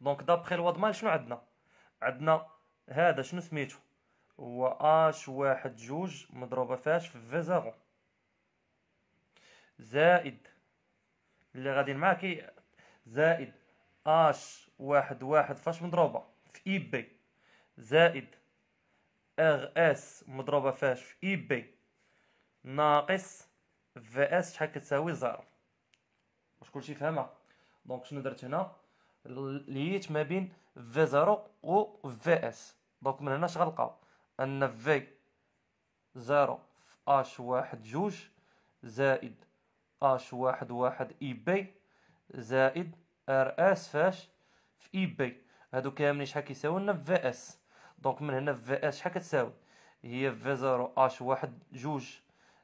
دونك دابخي الوضمايل شنو عندنا عندنا هذا شنو سميتو هو اش واحد جوج مضروبه فاش في زيرو زائد اللي غادي معاك زائد اش واحد واحد فاش مضروبة في اي بي زائد اغ اس مضروبة فاش في اي بي ناقص في اس شحال كتساوي زيرو واش كلشي فهمها دونك شنو درت هنا ليت ما بين في زيرو و في اس دونك من هنا اش غنلقاو ان في زيرو في اش واحد جوج زائد اش واحد واحد اي بي زائد ار اس فاش في اي بي هادو كاملين شحال كيساوي لنا في اس دونك من هنا في اس شحال كتساوي هي في زيرو اش واحد جوج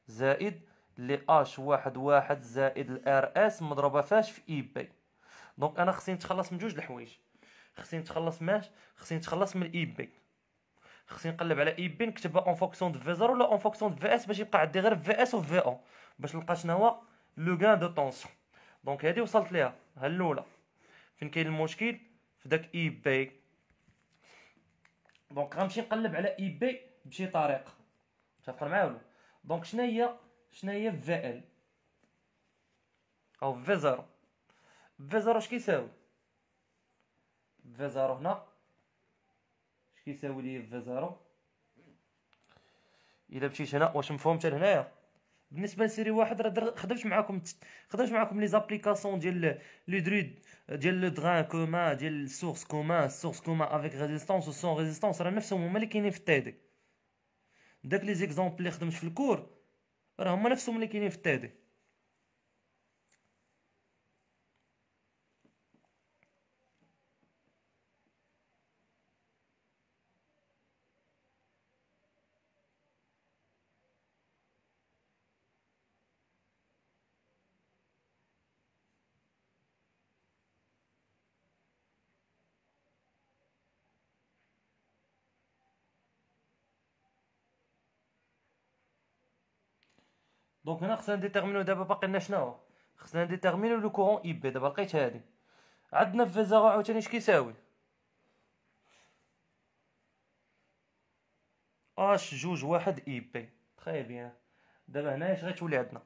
زائد لي اش واحد واحد زائد الار اس مضروبه فاش في اي بي دونك انا خصني نتخلص من جوج الحوايج خصني نتخلص ماش خصني نتخلص من اي بي خصني نقلب على اي بي نكتبها اون فونكسيون دو في زيرو ولا اون فونكسيون دو في اس باش يبقى عندي غير في اس و في او باش نلقى شنو هو لو غان دو طونسيون دونك هادي وصلت ليها ها الاولى فين كاين المشكل في داك اي بي دونك غنمشي نقلب على اي بي بشي طريقه متفقين معايا ولا دونك شنو هي شنو هي في ال او في زيرو في زيرو اش كيساوي في زيرو هنا اش كيساوي لي في زيرو الا مشيت هنا واش مفهوم حتى لهنايا بالنسبه لسيري واحد راه خدمت معاكم خدمت معاكم لي زابليكاسيون ديال لي دريد ديال لو دران كوما ديال السورس كوما السورس كوما افيك و سون ريزيستانس راه نفسهم هما اللي كاينين في التادي داك لي زيكزامبل اللي خدمت في الكور راه هما نفسهم اللي كاينين في التادي دونك هنا خصنا نديتيرمينو دابا باقي لنا شنو خصنا نديتيرمينو لو كورون اي بي دابا لقيت هادي عندنا في زيرو عاوتاني اش كيساوي اش جوج واحد اي بي تخي بيان دابا هنايا اش غتولي عندنا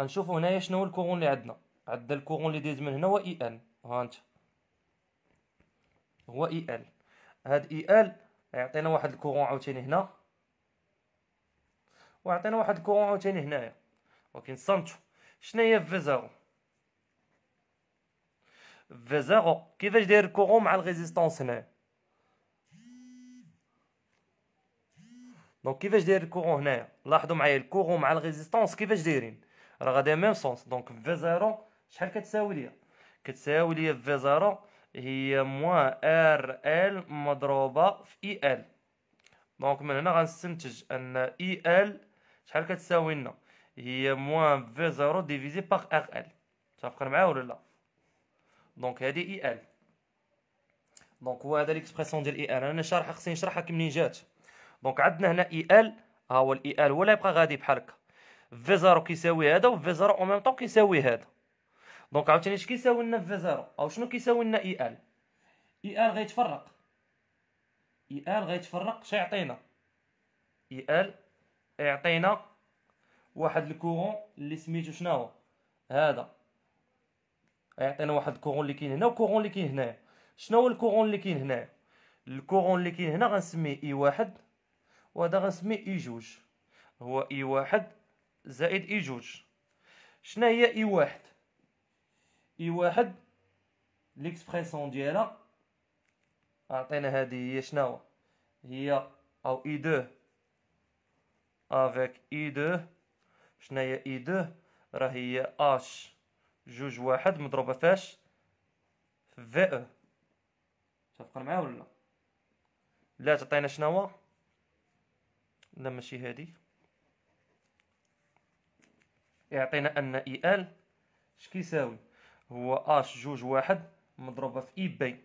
غنشوفو هنايا شنو هو الكورون اللي عندنا عندنا الكورون اللي دايز من هنا هو اي ال هانت هو اي ال هاد اي ال يعطينا واحد الكورون عاوتاني هنا ويعطينا واحد الكورون عاوتاني هنايا ولكن وكنصنتو شنو هي في زيرو كيفاش داير الكوغون مع الريزيستونس هنا دونك كيفاش داير الكوغون هنايا لاحظوا معايا الكوغو مع الريزيستونس كيفاش دايرين راه غادي ميم سونس دونك في زيرو شحال كتساوي ليا كتساوي ليا في زيرو هي موان ار ال مضروبه في اي ال دونك من هنا غنستنتج ان اي ال شحال كتساوي لنا هي موان في زيرو ديفيزي باغ ار ال متفقين معايا ولا لا دونك هادي اي ال دونك هو هذا ليكسبرسيون ديال اي ال انا شارحها خصني نشرحها كي منين جات دونك عندنا هنا اي ال ها هو الاي ال ولا يبقى غادي بحال هكا في زيرو كيساوي هذا وفي زيرو او ميم طون كيساوي هذا دونك عاوتاني اش كيساوي لنا في زيرو او شنو كيساوي لنا اي ال اي ال غيتفرق اي ال غيتفرق شنو يعطينا اي ال يعطينا واحد الكورون اللي سميتو شنو هذا غيعطينا واحد الكورون اللي كاين هنا وكورون اللي كاين هنايا شنو هو الكورون اللي كاين هنايا الكورون اللي كاين هنا غنسميه اي واحد وهذا غنسميه اي جوج هو اي واحد زائد اي جوج شنو هي اي واحد اي واحد ليكسبريسيون ديالها اعطينا هذه هي شنو هي او اي دو افيك اي دو اي دو راه هي اش جوج واحد مضروبه فاش في في او متفقين معايا ولا لا تعطينا شناهو لا ماشي هادي يعطينا ان اي ال اش كيساوي هو اش جوج واحد مضروبه في اي بي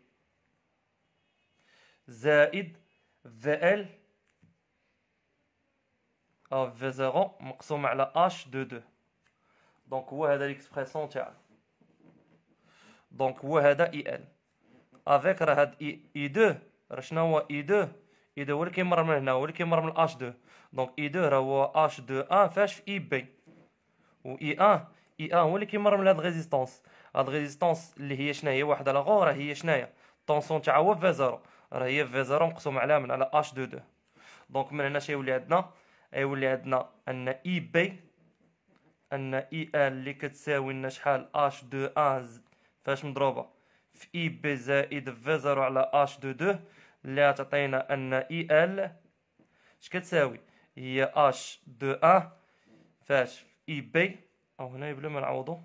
زائد في ال في زيرو مقسوم على اش دو دو دونك هو هذا ليكسبريسيون تاع دونك هو هذا اي ان افيك راه هاد اي دو راه شنو هو اي دو اي دو هو اللي كيمر من هنا هو اللي كيمر من اش دو دونك اي دو راه هو اش دو ان فاش في اي بي و اي ان اي ان هو اللي كيمر من هاد الريزيستونس هاد الريزيستونس اللي هي شنو هي واحد على غو راه هي شناهي الطونسيون تاعها هو في زيرو راه هي في زيرو مقسوم على من على اش دو دو دونك من هنا شيولي عندنا غيولي عندنا ان اي بي ان اي ال اللي كتساوي لنا شحال اش دو ان فاش مضروبه في اي بي زائد في زيرو على اش دو دو اللي غتعطينا ان اي ال اش كتساوي هي اش دو ان فاش اي بي او هنا بلا ما نعوضو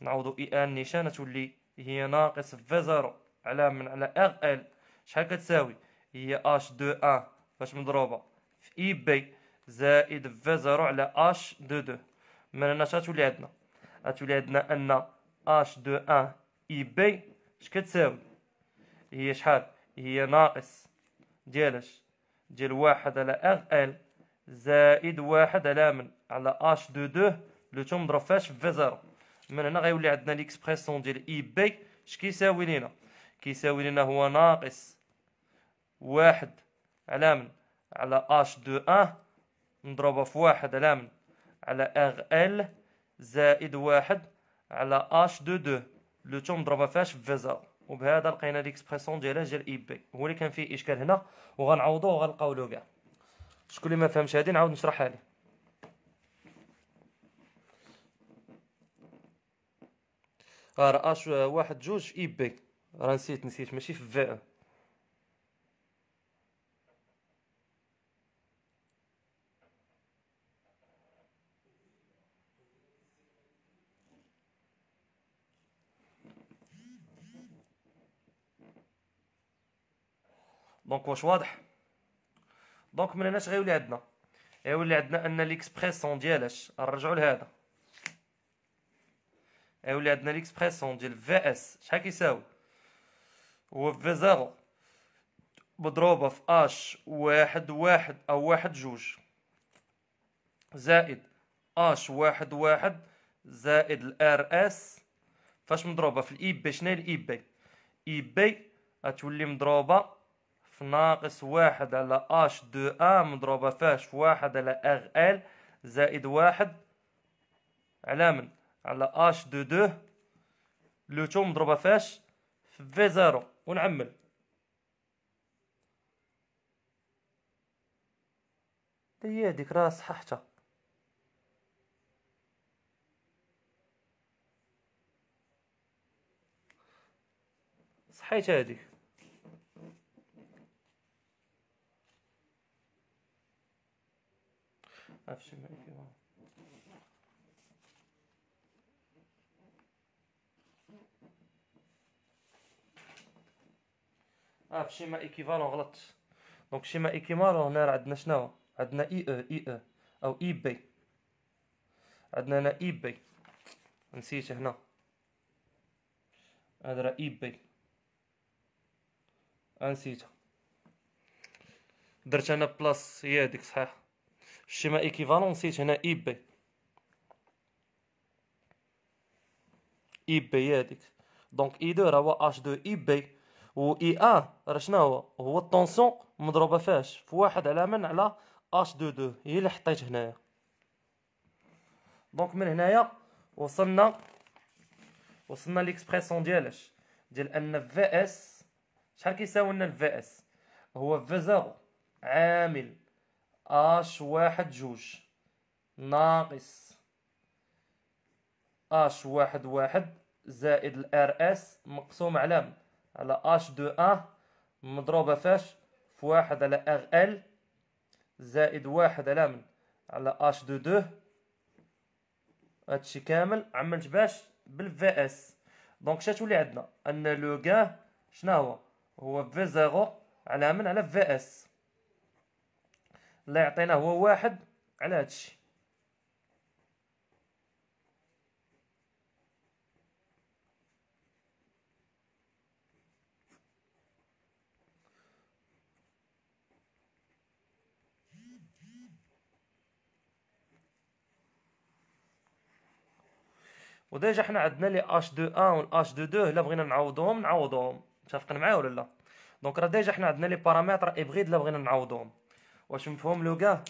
نعوضو اي ال نيشان تولي هي ناقص في زيرو على من على ار ال شحال كتساوي هي اش دو ان فاش مضروبه في اي بي زائد في زيرو على اش دو دو من اش غتولي عندنا غتولي عندنا ان اش دو ان اي بي اش كتساوي هي شحال هي ناقص ديالاش ديال واحد على اغ ال زائد واحد على من على اش دو دو لو تو مضروب فاش في زيرو من هنا غيولي عندنا ليكسبريسيون ديال اي بي اش كيساوي لينا كيساوي لينا هو ناقص واحد على من على اش دو ان نضربها في واحد على من على اغ ال زائد واحد على اش دو دو لو تو مضربه فاش فيزا وبهذا لقينا ليكسبريسيون ديالها ديال اي بي هو اللي كان فيه اشكال هنا وغنعوضو وغنلقاو له كاع شكون اللي ما فهمش هادي نعاود نشرحها ليه راه اش واحد جوج في اي بي راه نسيت نسيت ماشي في في دونك واش واضح دونك من هنا غيولي عندنا غيولي عندنا ان ليكسبريسيون ديال اش نرجعوا لهذا غيولي عندنا ليكسبريسيون ديال في اس شحال كيساوي هو في زيرو مضروبه في اش واحد واحد او واحد جوج زائد اش واحد واحد زائد الار اس فاش مضروبه في الاي بي شناهي الاي بي اي بي غتولي مضروبه ناقص واحد على اش دو ان مضروبة فاش في واحد على اغ ال زائد واحد على من على اش دو دو لو تو مضروبة فاش في في زيرو ونعمل هي هاديك راه صححتها صحيت هاديك Afschuwelijke man. اه في شيما ايكيفالون غلط دونك شيما ايكيمارون هنا عندنا شنو عندنا اي او اي او او اي بي عندنا هنا اي بي نسيت هنا هذا راه اي بي آه، نسيت درت انا بلاس هي هذيك صحيح الشيما ايكيفالون هنا اي بي اي بي هذيك دونك اي 2 راه هو اش 2 اي بي و اي 1 راه شنو هو هو الطونسيون مضروبه فاش في واحد على من على اش 2 2 هي اللي حطيت هنايا دونك من هنايا وصلنا وصلنا ليكسبريسيون ديال ديال ان في اس شحال كيساوي لنا الفي اس هو في زيرو عامل اش واحد جوج ناقص اش واحد واحد زائد الار اس مقسوم على على اش دو ان مضروبة فاش في واحد على ار ال زائد واحد على من على اش دو دو هادشي كامل عملت باش بالفي اس دونك تولي عندنا ان لو كان شناهو هو في زيرو على من على في اس لا يعطينا هو واحد على هذا الشيء وديجا حنا عندنا لي اش دو ان و اش دو دو الا بغينا نعوضوهم نعوضوهم متفقين معايا ولا لا دونك راه ديجا حنا عندنا لي بارامتر ابغيد الا بغينا نعوضوهم واش مفهوم لوكا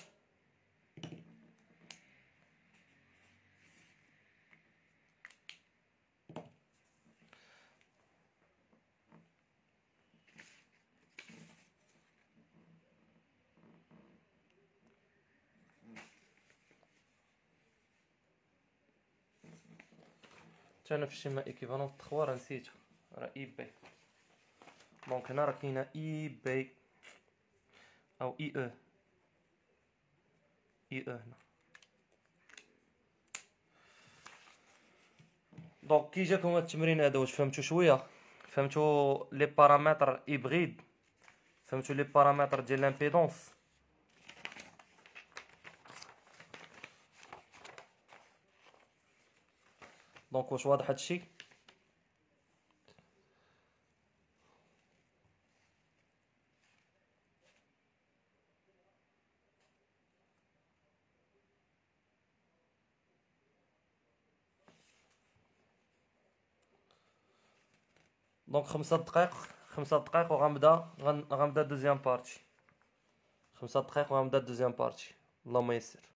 انا في ما ايكيفالون 3 راه نسيتها راه اي بي دونك هنا راه كاينه اي بي او اي e او e. et ايه هنا دونك كي جاكم هاد التمرين هذا واش فهمتو شويه فهمتو لي بارامتر ايبريد فهمتو لي بارامتر ديال لامبيدونس دونك واش واضح هادشي دونك خمسة دقائق خمسة دقائق وغنبدا غنبدا دوزيام بارتي خمسة دقائق وغنبدا دوزيام بارتي اللهم يسر